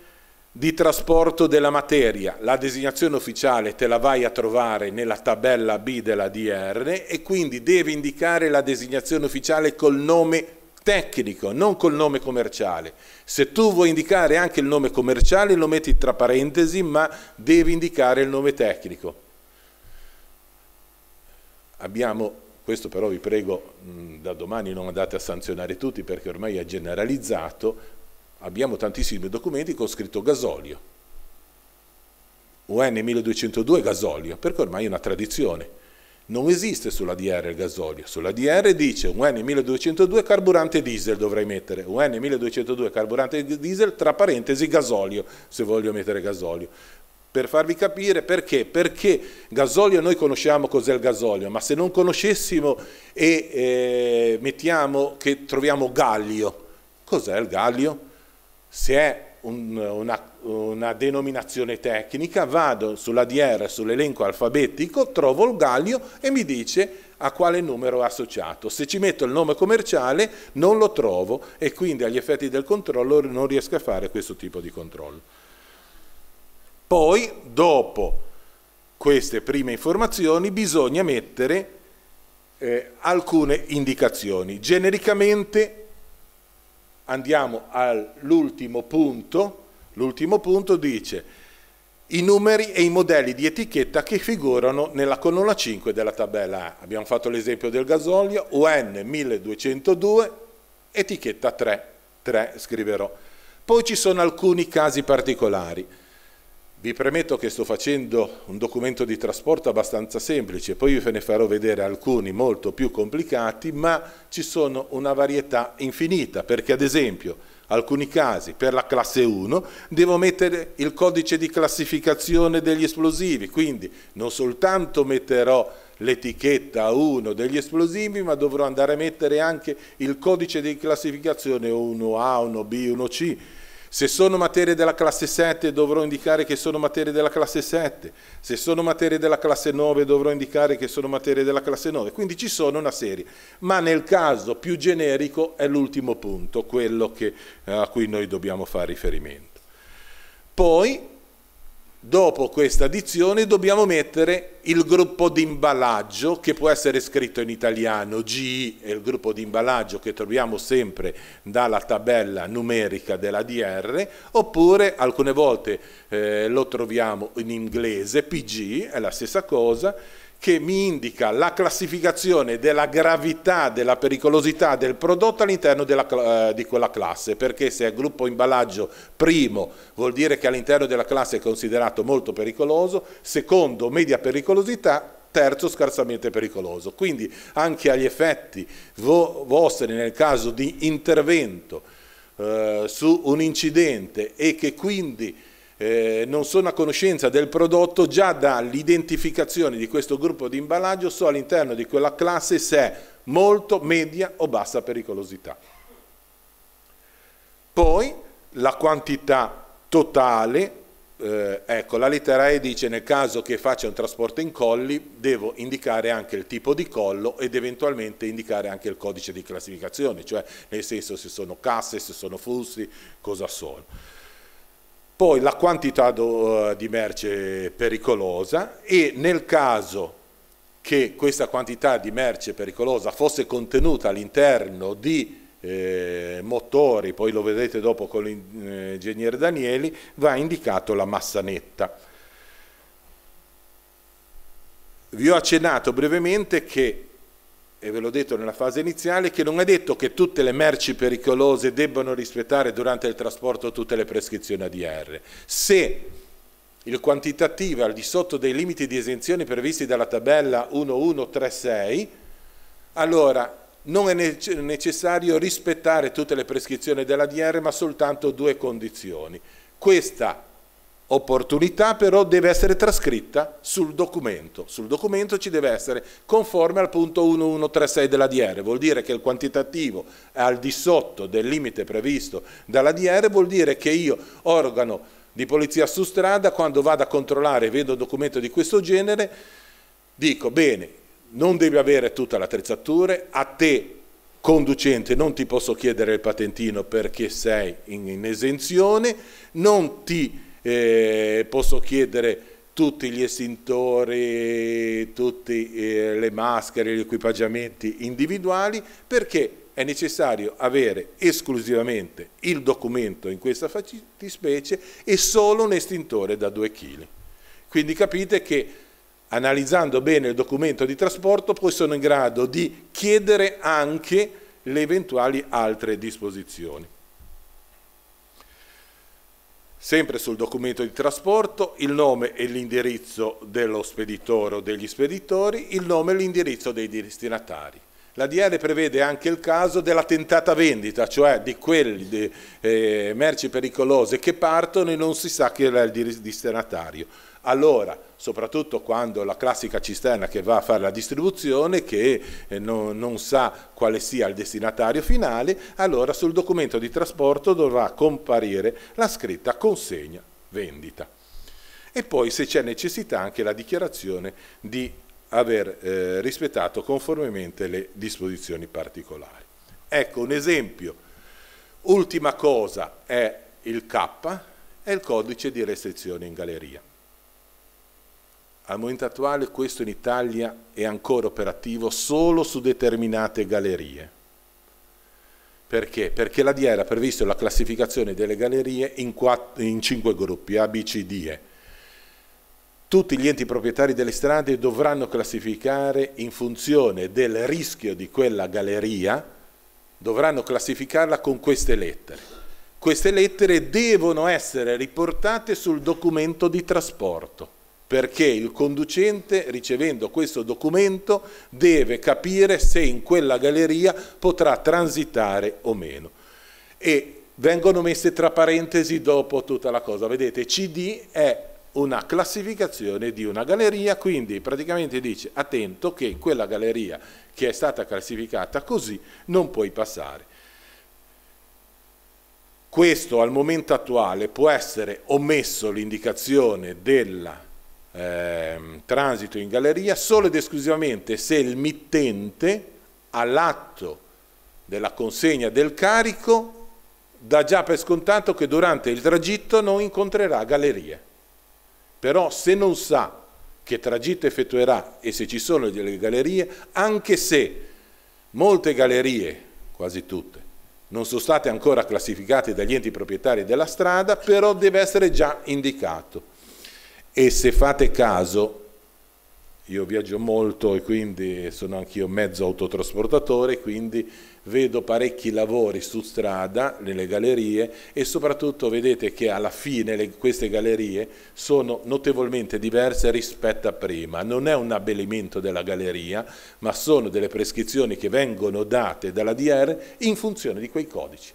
A: di trasporto della materia. La designazione ufficiale te la vai a trovare nella tabella B della DR e quindi devi indicare la designazione ufficiale col nome tecnico, non col nome commerciale. Se tu vuoi indicare anche il nome commerciale lo metti tra parentesi, ma devi indicare il nome tecnico. Abbiamo, questo però vi prego da domani non andate a sanzionare tutti perché ormai è generalizzato, abbiamo tantissimi documenti con scritto gasolio. UN 1202 gasolio, perché ormai è una tradizione. Non esiste sulla DR il gasolio, sulla DR dice UN 1202 carburante diesel dovrei mettere, UN 1202 carburante diesel tra parentesi gasolio se voglio mettere gasolio. Per farvi capire perché? Perché gasolio noi conosciamo cos'è il gasolio, ma se non conoscessimo e eh, mettiamo che troviamo gallio, cos'è il gallio? Se è un, una, una, denominazione tecnica, vado sull'ADR, sull'elenco alfabetico, trovo il gallio e mi dice a quale numero è associato. Se ci metto il nome commerciale non lo trovo e quindi agli effetti del controllo non riesco a fare questo tipo di controllo. Poi, dopo queste prime informazioni, bisogna mettere eh, alcune indicazioni. Genericamente andiamo all'ultimo punto, l'ultimo punto dice i numeri e i modelli di etichetta che figurano nella colonna 5 della tabella A. Abbiamo fatto l'esempio del gasolio, UN 1202, etichetta 3, 3 scriverò. Poi ci sono alcuni casi particolari. Vi premetto che sto facendo un documento di trasporto abbastanza semplice, poi ve ne farò vedere alcuni molto più complicati, ma ci sono una varietà infinita, perché ad esempio alcuni casi per la classe 1 devo mettere il codice di classificazione degli esplosivi, quindi non soltanto metterò l'etichetta 1 degli esplosivi, ma dovrò andare a mettere anche il codice di classificazione 1A, 1B, 1C, se sono materie della classe 7 dovrò indicare che sono materie della classe 7, se sono materie della classe 9 dovrò indicare che sono materie della classe 9, quindi ci sono una serie, ma nel caso più generico è l'ultimo punto, quello che, a cui noi dobbiamo fare riferimento. Poi dopo questa dizione dobbiamo mettere il gruppo di imballaggio che può essere scritto in italiano, G è il gruppo di imballaggio che troviamo sempre dalla tabella numerica della DR, oppure alcune volte eh, lo troviamo in inglese, PG è la stessa cosa, che mi indica la classificazione della gravità, della pericolosità del prodotto all'interno eh, di quella classe, perché se è gruppo imballaggio primo vuol dire che all'interno della classe è considerato molto pericoloso, secondo media pericolosità, terzo scarsamente pericoloso. Quindi anche agli effetti vo vostri nel caso di intervento eh, su un incidente e che quindi eh, non sono a conoscenza del prodotto, già dall'identificazione di questo gruppo di imballaggio so all'interno di quella classe se è molto, media o bassa pericolosità. Poi la quantità totale, eh, ecco la lettera E dice nel caso che faccia un trasporto in colli devo indicare anche il tipo di collo ed eventualmente indicare anche il codice di classificazione, cioè nel senso se sono casse, se sono flussi, cosa sono poi la quantità do, eh, di merce pericolosa e nel caso che questa quantità di merce pericolosa fosse contenuta all'interno di eh, motori, poi lo vedete dopo con l'ingegnere eh, Danieli, va indicato la massa netta. Vi ho accennato brevemente che e ve l'ho detto nella fase iniziale, che non è detto che tutte le merci pericolose debbano rispettare durante il trasporto tutte le prescrizioni ADR. Se il quantitativo è al di sotto dei limiti di esenzione previsti dalla tabella 1136, allora non è necessario rispettare tutte le prescrizioni dell'ADR, ma soltanto due condizioni. Questa opportunità però deve essere trascritta sul documento. Sul documento ci deve essere conforme al punto 1136 dell'ADR, vuol dire che il quantitativo è al di sotto del limite previsto dall'ADR, vuol dire che io, organo di polizia su strada, quando vado a controllare e vedo un documento di questo genere, dico bene, non devi avere tutta l'attrezzatura, a te conducente non ti posso chiedere il patentino perché sei in, in esenzione, non ti eh, posso chiedere tutti gli estintori, tutte eh, le maschere, gli equipaggiamenti individuali perché è necessario avere esclusivamente il documento in questa fattispecie e solo un estintore da 2 kg. Quindi capite che analizzando bene il documento di trasporto poi sono in grado di chiedere anche le eventuali altre disposizioni. Sempre sul documento di trasporto il nome e l'indirizzo dello speditore o degli speditori, il nome e l'indirizzo dei destinatari. La DR prevede anche il caso della tentata vendita, cioè di quelle eh, merci pericolose che partono e non si sa chi è il destinatario allora, soprattutto quando la classica cisterna che va a fare la distribuzione, che eh, non, non, sa quale sia il destinatario finale, allora sul documento di trasporto dovrà comparire la scritta consegna vendita. E poi, se c'è necessità, anche la dichiarazione di aver eh, rispettato conformemente le disposizioni particolari. Ecco un esempio. Ultima cosa è il K, è il codice di restrizione in galleria. Al momento attuale questo in Italia è ancora operativo solo su determinate gallerie. Perché? Perché la DIA era prevista la classificazione delle gallerie in, quattro, in cinque gruppi, A, B, C, D, E. Tutti gli enti proprietari delle strade dovranno classificare in funzione del rischio di quella galleria, dovranno classificarla con queste lettere. Queste lettere devono essere riportate sul documento di trasporto perché il conducente ricevendo questo documento deve capire se in quella galleria potrà transitare o meno. E vengono messe tra parentesi dopo tutta la cosa, vedete CD è una classificazione di una galleria, quindi praticamente dice attento che in quella galleria che è stata classificata così non puoi passare. Questo al momento attuale può essere omesso l'indicazione della eh, transito in galleria solo ed esclusivamente se il mittente all'atto della consegna del carico dà già per scontato che durante il tragitto non incontrerà gallerie. Però se non sa che tragitto effettuerà e se ci sono delle gallerie, anche se molte gallerie, quasi tutte, non sono state ancora classificate dagli enti proprietari della strada, però deve essere già indicato e se fate caso, io viaggio molto e quindi sono anch'io mezzo autotrasportatore, quindi vedo parecchi lavori su strada, nelle gallerie e soprattutto vedete che alla fine le, queste gallerie sono notevolmente diverse rispetto a prima. Non è un abbellimento della galleria, ma sono delle prescrizioni che vengono date dalla DR in funzione di quei codici.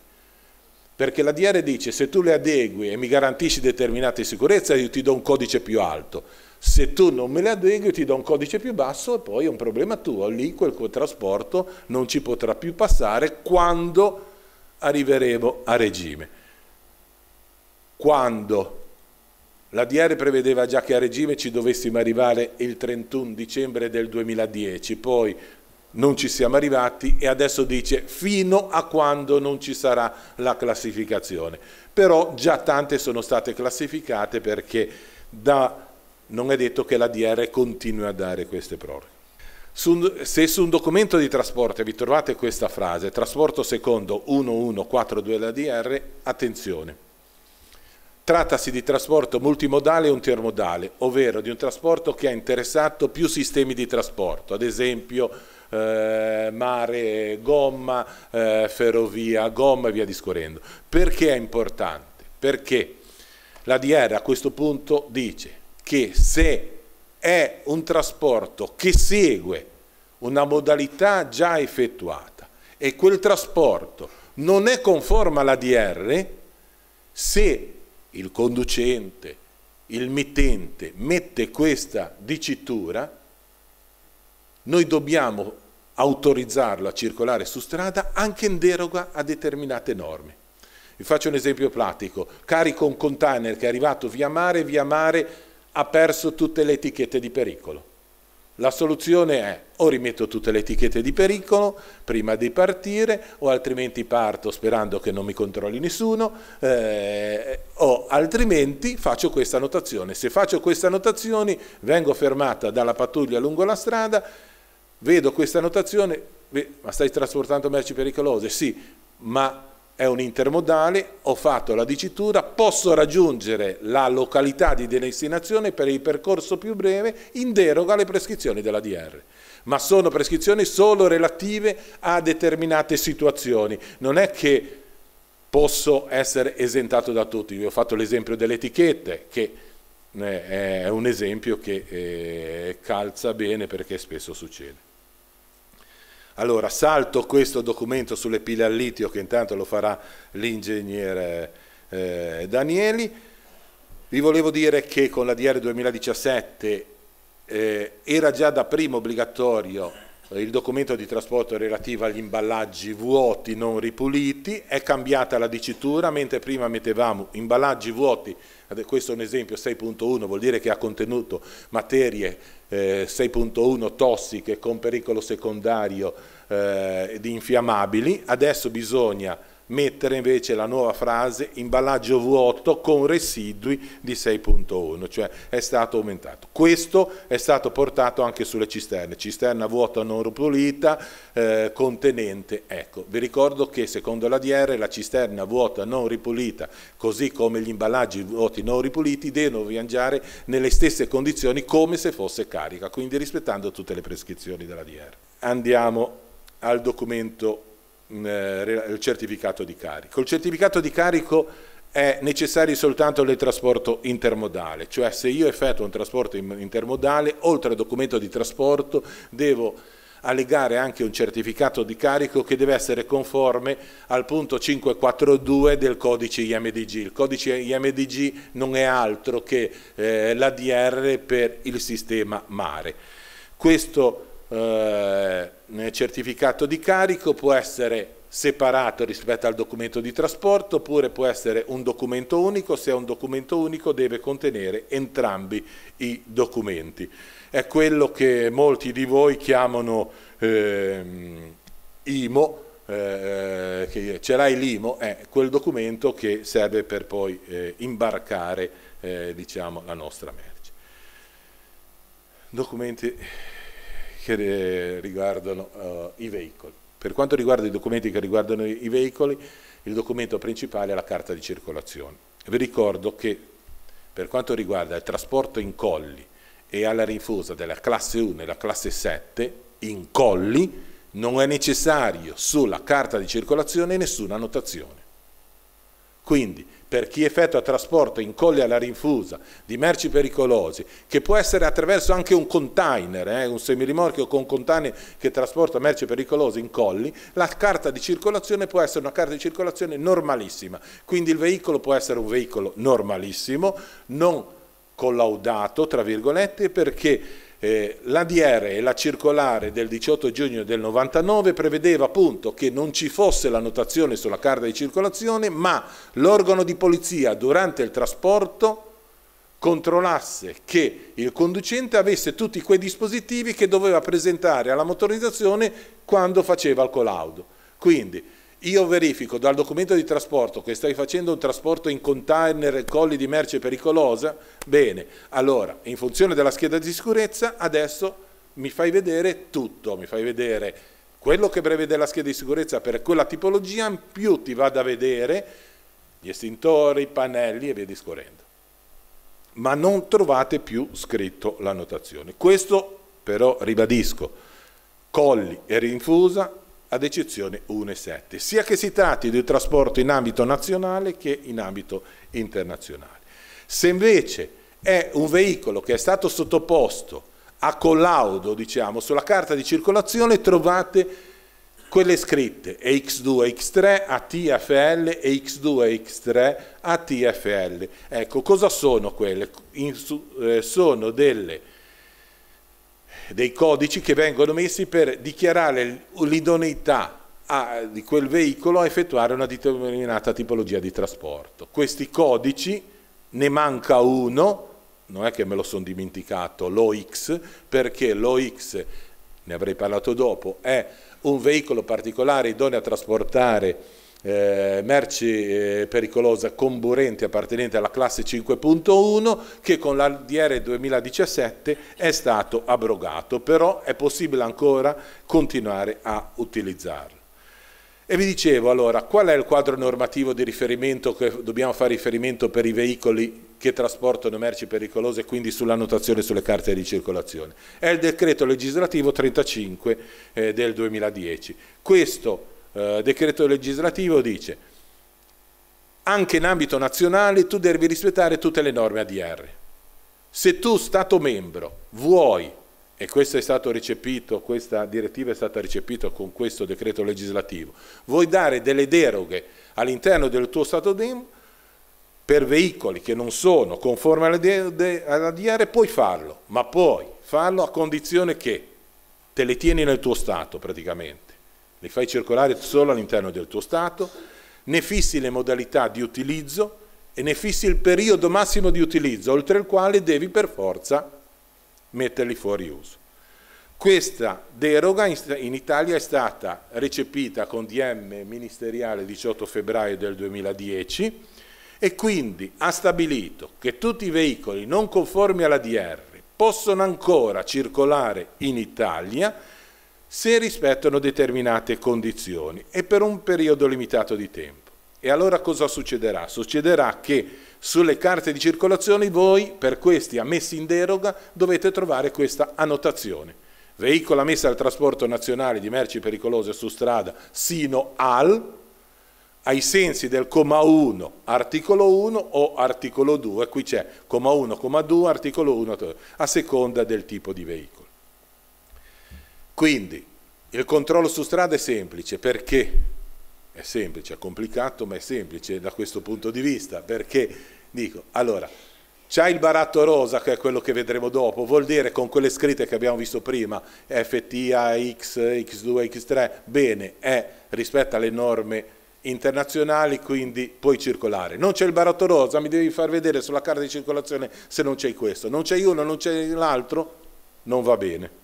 A: Perché la DR dice se tu le adegui e mi garantisci determinate sicurezze io ti do un codice più alto, se tu non me le adegui ti do un codice più basso e poi è un problema tuo, lì quel trasporto non ci potrà più passare quando arriveremo a regime. Quando la DR prevedeva già che a regime ci dovessimo arrivare il 31 dicembre del 2010, poi non ci siamo arrivati e adesso dice fino a quando non ci sarà la classificazione. Però già tante sono state classificate perché da, non è detto che la DR continui a dare queste proroghe. se su un documento di trasporto vi trovate questa frase, trasporto secondo 1142 della DR, attenzione. Trattasi di trasporto multimodale e intermodale, ovvero di un trasporto che ha interessato più sistemi di trasporto, ad esempio eh, mare, gomma, eh, ferrovia, gomma e via discorrendo. Perché è importante? Perché la DR a questo punto dice che se è un trasporto che segue una modalità già effettuata e quel trasporto non è conforme all'ADR, se il conducente, il mittente mette questa dicitura, noi dobbiamo autorizzarlo a circolare su strada anche in deroga a determinate norme. Vi faccio un esempio pratico. Carico un container che è arrivato via mare, via mare ha perso tutte le etichette di pericolo. La soluzione è o rimetto tutte le etichette di pericolo prima di partire o altrimenti parto sperando che non mi controlli nessuno eh, o altrimenti faccio questa annotazione. Se faccio questa annotazione vengo fermata dalla pattuglia lungo la strada vedo questa notazione, ma stai trasportando merci pericolose? Sì, ma è un intermodale, ho fatto la dicitura, posso raggiungere la località di destinazione per il percorso più breve in deroga alle prescrizioni della DR. Ma sono prescrizioni solo relative a determinate situazioni, non è che posso essere esentato da tutti. Vi ho fatto l'esempio delle etichette, che eh, è un esempio che eh, calza bene perché spesso succede. Allora, salto questo documento sulle pile al litio, che intanto lo farà l'ingegnere eh, Danieli. Vi volevo dire che con la DR 2017 eh, era già da prima obbligatorio eh, il documento di trasporto relativo agli imballaggi vuoti non ripuliti, è cambiata la dicitura, mentre prima mettevamo imballaggi vuoti, questo è un esempio 6.1, vuol dire che ha contenuto materie eh, 6.1 tossiche con pericolo secondario eh, ed infiammabili, adesso bisogna mettere invece la nuova frase imballaggio vuoto con residui di 6.1, cioè è stato aumentato. Questo è stato portato anche sulle cisterne, cisterna vuota non ripulita eh, contenente, ecco, vi ricordo che secondo la DR la cisterna vuota non ripulita, così come gli imballaggi vuoti non ripuliti, devono viaggiare nelle stesse condizioni come se fosse carica, quindi rispettando tutte le prescrizioni della DR. Andiamo al documento Mm, eh, il certificato di carico. Il certificato di carico è necessario soltanto nel trasporto intermodale, cioè se io effettuo un trasporto intermodale, oltre al documento di trasporto devo allegare anche un certificato di carico che deve essere conforme al punto 542 del codice IMDG. Il codice IMDG non è altro che eh, l'ADR per il sistema mare. Questo eh, certificato di carico può essere separato rispetto al documento di trasporto oppure può essere un documento unico, se è un documento unico deve contenere entrambi i documenti. È quello che molti di voi chiamano ehm, eh, IMO, eh, ce l'hai l'IMO, è quel documento che serve per poi eh, imbarcare eh, diciamo, la nostra merce. Documenti che eh, riguardano eh, i veicoli. Per quanto riguarda i documenti che riguardano i veicoli, il documento principale è la carta di circolazione. Vi ricordo che per quanto riguarda il trasporto in colli e alla rinfusa della classe 1 e la classe 7, in colli non è necessario sulla carta di circolazione nessuna annotazione. Quindi per chi effettua trasporto in colli alla rinfusa di merci pericolosi, che può essere attraverso anche un container, eh, un semirimorchio con container che trasporta merci pericolose in colli, la carta di circolazione può essere una carta di circolazione normalissima, quindi il veicolo può essere un veicolo normalissimo, non collaudato, tra virgolette, perché eh, L'ADR e la circolare del 18 giugno del 99 prevedeva appunto che non ci fosse la notazione sulla carta di circolazione, ma l'organo di polizia durante il trasporto controllasse che il conducente avesse tutti quei dispositivi che doveva presentare alla motorizzazione quando faceva il collaudo. Quindi io verifico dal documento di trasporto che stai facendo un trasporto in container colli di merce pericolosa, bene, allora in funzione della scheda di sicurezza adesso mi fai vedere tutto, mi fai vedere quello che prevede la scheda di sicurezza per quella tipologia, in più ti vado a vedere gli estintori, i pannelli e via discorrendo. Ma non trovate più scritto la notazione. Questo però ribadisco, colli e rinfusa ad eccezione 1,7, sia che si tratti del trasporto in ambito nazionale che in ambito internazionale. Se invece è un veicolo che è stato sottoposto a collaudo, diciamo, sulla carta di circolazione trovate quelle scritte EX2, X3, ATFL ex 2 X3, ATFL. Ecco, cosa sono quelle? In, su, eh, sono delle dei codici che vengono messi per dichiarare l'idoneità di quel veicolo a effettuare una determinata tipologia di trasporto. Questi codici, ne manca uno, non è che me lo sono dimenticato, l'OX, perché l'OX, ne avrei parlato dopo, è un veicolo particolare idoneo a trasportare eh, merci eh, pericolosa comburente appartenente alla classe 5.1 che con l'ADR 2017 è stato abrogato, però è possibile ancora continuare a utilizzarlo. E vi dicevo allora qual è il quadro normativo di riferimento che dobbiamo fare riferimento per i veicoli che trasportano merci pericolose e quindi sulla notazione sulle carte di circolazione. È il decreto legislativo 35 eh, del 2010. Questo eh, decreto legislativo dice anche in ambito nazionale tu devi rispettare tutte le norme ADR. Se tu Stato membro vuoi, e questo è stato recepito, questa direttiva è stata recepita con questo decreto legislativo, vuoi dare delle deroghe all'interno del tuo Stato membro per veicoli che non sono conformi all'ADR, puoi farlo, ma puoi farlo a condizione che te le tieni nel tuo Stato praticamente le fai circolare solo all'interno del tuo Stato, ne fissi le modalità di utilizzo e ne fissi il periodo massimo di utilizzo, oltre il quale devi per forza metterli fuori uso. Questa deroga in Italia è stata recepita con DM ministeriale 18 febbraio del 2010 e quindi ha stabilito che tutti i veicoli non conformi alla DR possono ancora circolare in Italia se rispettano determinate condizioni e per un periodo limitato di tempo. E allora cosa succederà? Succederà che sulle carte di circolazione voi per questi ammessi in deroga dovete trovare questa annotazione. Veicolo ammesso al trasporto nazionale di merci pericolose su strada sino al ai sensi del comma 1, articolo 1 o articolo 2, qui c'è comma 1, comma 2, articolo 1, a seconda del tipo di veicolo. Quindi il controllo su strada è semplice perché è semplice, è complicato, ma è semplice da questo punto di vista, perché dico, allora, c'è il baratto rosa, che è quello che vedremo dopo, vuol dire con quelle scritte che abbiamo visto prima, FTA, X, X2, X3, bene, è rispetto alle norme internazionali, quindi puoi circolare. Non c'è il baratto rosa, mi devi far vedere sulla carta di circolazione se non c'è questo, non c'è uno, non c'è l'altro, non va bene.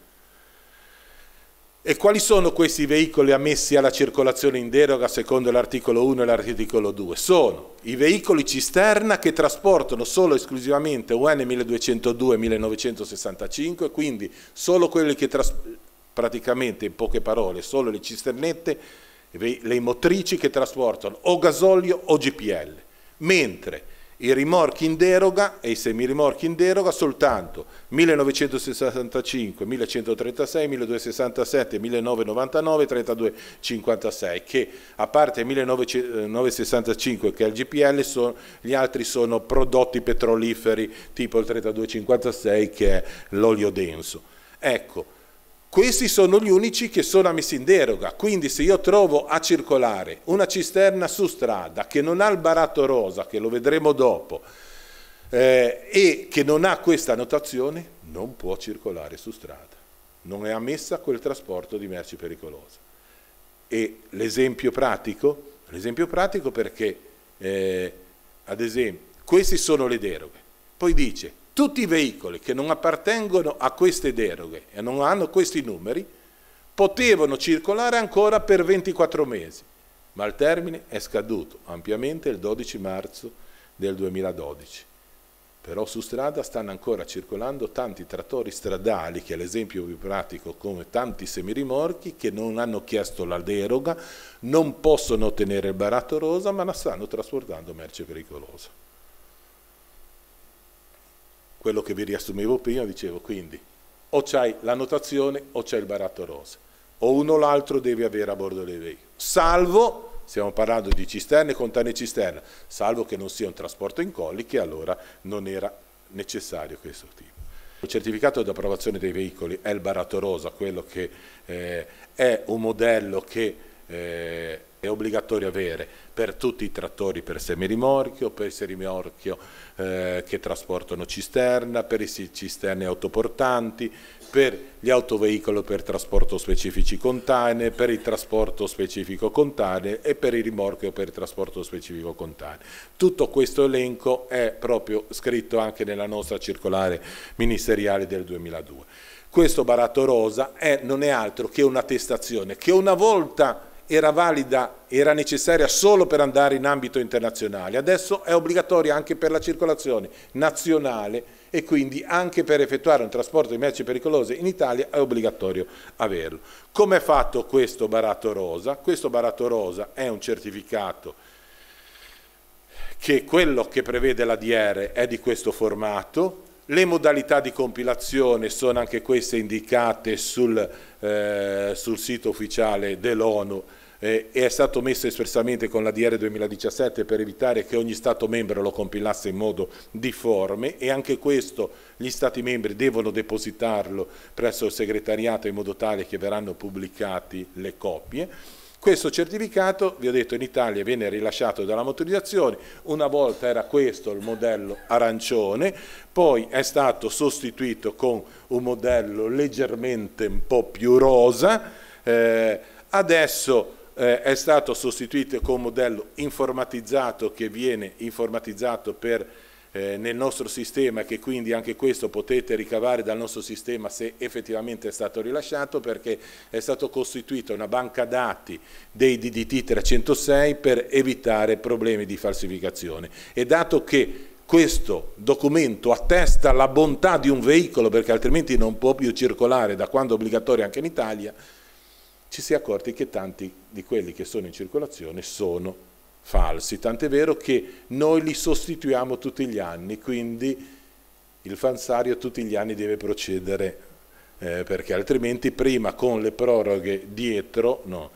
A: E quali sono questi veicoli ammessi alla circolazione in deroga secondo l'articolo 1 e l'articolo 2? Sono i veicoli cisterna che trasportano solo e esclusivamente UN 1202-1965, quindi solo quelli che praticamente in poche parole, solo le cisternette, le motrici che trasportano o gasolio o GPL, mentre i rimorchi in deroga e i semirimorchi in deroga soltanto 1965, 1136, 1267, 1999, 3256 che a parte 1965 che è il GPL sono, gli altri sono prodotti petroliferi tipo il 3256 che è l'olio denso. Ecco, questi sono gli unici che sono ammessi in deroga, quindi se io trovo a circolare una cisterna su strada che non ha il baratto rosa, che lo vedremo dopo, eh, e che non ha questa notazione, non può circolare su strada, non è ammessa quel trasporto di merci pericolose. E l'esempio pratico? L'esempio pratico perché, eh, ad esempio, queste sono le deroghe, poi dice tutti i veicoli che non appartengono a queste deroghe e non hanno questi numeri potevano circolare ancora per 24 mesi, ma il termine è scaduto ampiamente il 12 marzo del 2012. Però su strada stanno ancora circolando tanti trattori stradali, che è l'esempio più pratico, come tanti semirimorchi che non hanno chiesto la deroga, non possono ottenere il baratto rosa, ma la stanno trasportando merce pericolosa quello che vi riassumevo prima, dicevo quindi o c'hai la notazione o c'è il baratto rosa, o uno o l'altro devi avere a bordo dei veicoli, salvo, stiamo parlando di cisterne, contane cisterna, salvo che non sia un trasporto in colli che allora non era necessario questo tipo. Il certificato di approvazione dei veicoli è il baratto rosa, quello che eh, è un modello che eh, è obbligatorio avere per tutti i trattori per semirimorchio, per il semirimorchio eh, che trasportano cisterna, per i cisterne autoportanti, per gli autoveicoli per trasporto specifici contane, per il trasporto specifico contane e per il rimorchio per il trasporto specifico contane. Tutto questo elenco è proprio scritto anche nella nostra circolare ministeriale del 2002. Questo baratto rosa è, non è altro che un'attestazione che una volta era valida, era necessaria solo per andare in ambito internazionale, adesso è obbligatoria anche per la circolazione nazionale e quindi anche per effettuare un trasporto di merci pericolose in Italia è obbligatorio averlo. Come è fatto questo baratto rosa? Questo baratto rosa è un certificato che quello che prevede l'ADR è di questo formato, le modalità di compilazione sono anche queste indicate sul, eh, sul sito ufficiale dell'ONU eh, è stato messo espressamente con la DR 2017 per evitare che ogni Stato membro lo compilasse in modo difforme e anche questo gli Stati membri devono depositarlo presso il segretariato in modo tale che verranno pubblicati le copie. Questo certificato, vi ho detto, in Italia viene rilasciato dalla motorizzazione, una volta era questo il modello arancione, poi è stato sostituito con un modello leggermente un po' più rosa, eh, adesso eh, è stato sostituito con un modello informatizzato che viene informatizzato per, eh, nel nostro sistema e che quindi anche questo potete ricavare dal nostro sistema se effettivamente è stato rilasciato perché è stata costituita una banca dati dei DDT 306 per evitare problemi di falsificazione e dato che questo documento attesta la bontà di un veicolo perché altrimenti non può più circolare da quando obbligatorio anche in Italia, ci si è accorti che tanti di quelli che sono in circolazione sono falsi, tant'è vero che noi li sostituiamo tutti gli anni, quindi il falsario tutti gli anni deve procedere eh, perché altrimenti prima con le proroghe dietro no,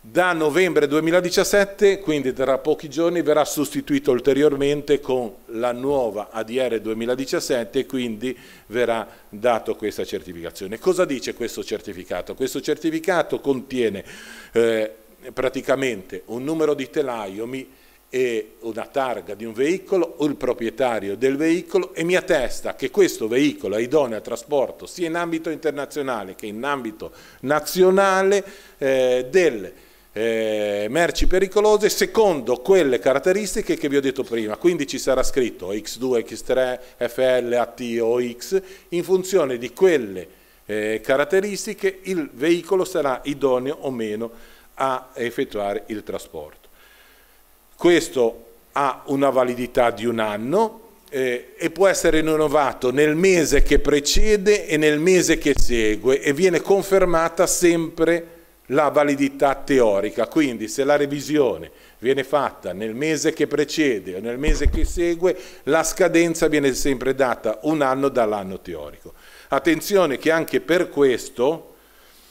A: da novembre 2017, quindi tra pochi giorni, verrà sostituito ulteriormente con la nuova ADR 2017 e quindi verrà dato questa certificazione. Cosa dice questo certificato? Questo certificato contiene eh, praticamente un numero di telaiomi e una targa di un veicolo o il proprietario del veicolo e mi attesta che questo veicolo è idoneo al trasporto sia in ambito internazionale che in ambito nazionale eh, del eh, merci pericolose secondo quelle caratteristiche che vi ho detto prima, quindi ci sarà scritto X2, X3, FL, AT o X, in funzione di quelle eh, caratteristiche il veicolo sarà idoneo o meno a effettuare il trasporto. Questo ha una validità di un anno eh, e può essere rinnovato nel mese che precede e nel mese che segue e viene confermata sempre la validità teorica, quindi se la revisione viene fatta nel mese che precede o nel mese che segue, la scadenza viene sempre data un anno dall'anno teorico. Attenzione che anche per questo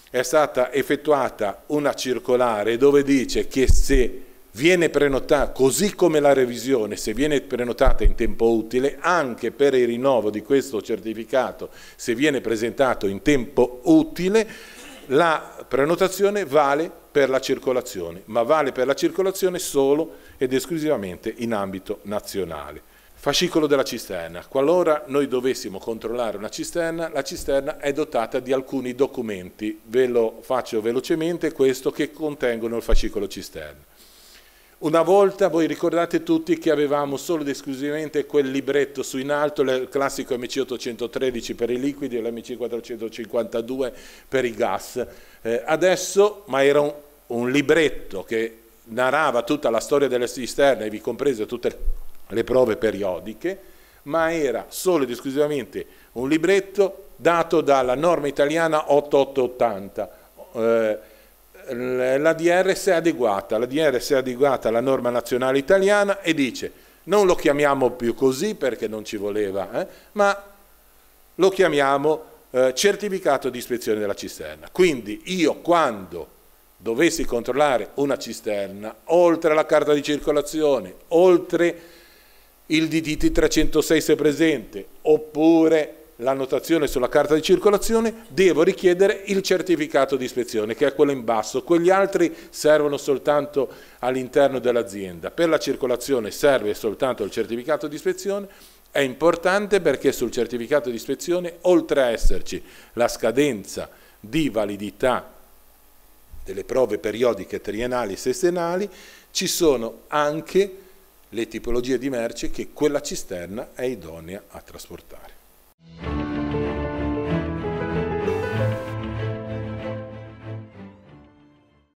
A: è stata effettuata una circolare dove dice che se viene prenotata, così come la revisione, se viene prenotata in tempo utile, anche per il rinnovo di questo certificato, se viene presentato in tempo utile, la prenotazione vale per la circolazione, ma vale per la circolazione solo ed esclusivamente in ambito nazionale. Fascicolo della cisterna. Qualora noi dovessimo controllare una cisterna, la cisterna è dotata di alcuni documenti, ve lo faccio velocemente, questo che contengono il fascicolo cisterna. Una volta voi ricordate tutti che avevamo solo ed esclusivamente quel libretto su in alto, il classico MC813 per i liquidi e l'MC452 per i gas. Eh, adesso, ma era un, un, libretto che narrava tutta la storia delle cisterne, vi comprese tutte le prove periodiche, ma era solo ed esclusivamente un libretto dato dalla norma italiana 8880. Eh, la DRS è adeguata, la DRS è adeguata alla norma nazionale italiana e dice non lo chiamiamo più così perché non ci voleva, eh, ma lo chiamiamo eh, certificato di ispezione della cisterna. Quindi io quando dovessi controllare una cisterna, oltre alla carta di circolazione, oltre il DDT 306 se presente, oppure l'annotazione sulla carta di circolazione, devo richiedere il certificato di ispezione, che è quello in basso. Quegli altri servono soltanto all'interno dell'azienda. Per la circolazione serve soltanto il certificato di ispezione, è importante perché sul certificato di ispezione, oltre a esserci la scadenza di validità delle prove periodiche triennali e sessenali, ci sono anche le tipologie di merce che quella cisterna è idonea a trasportare.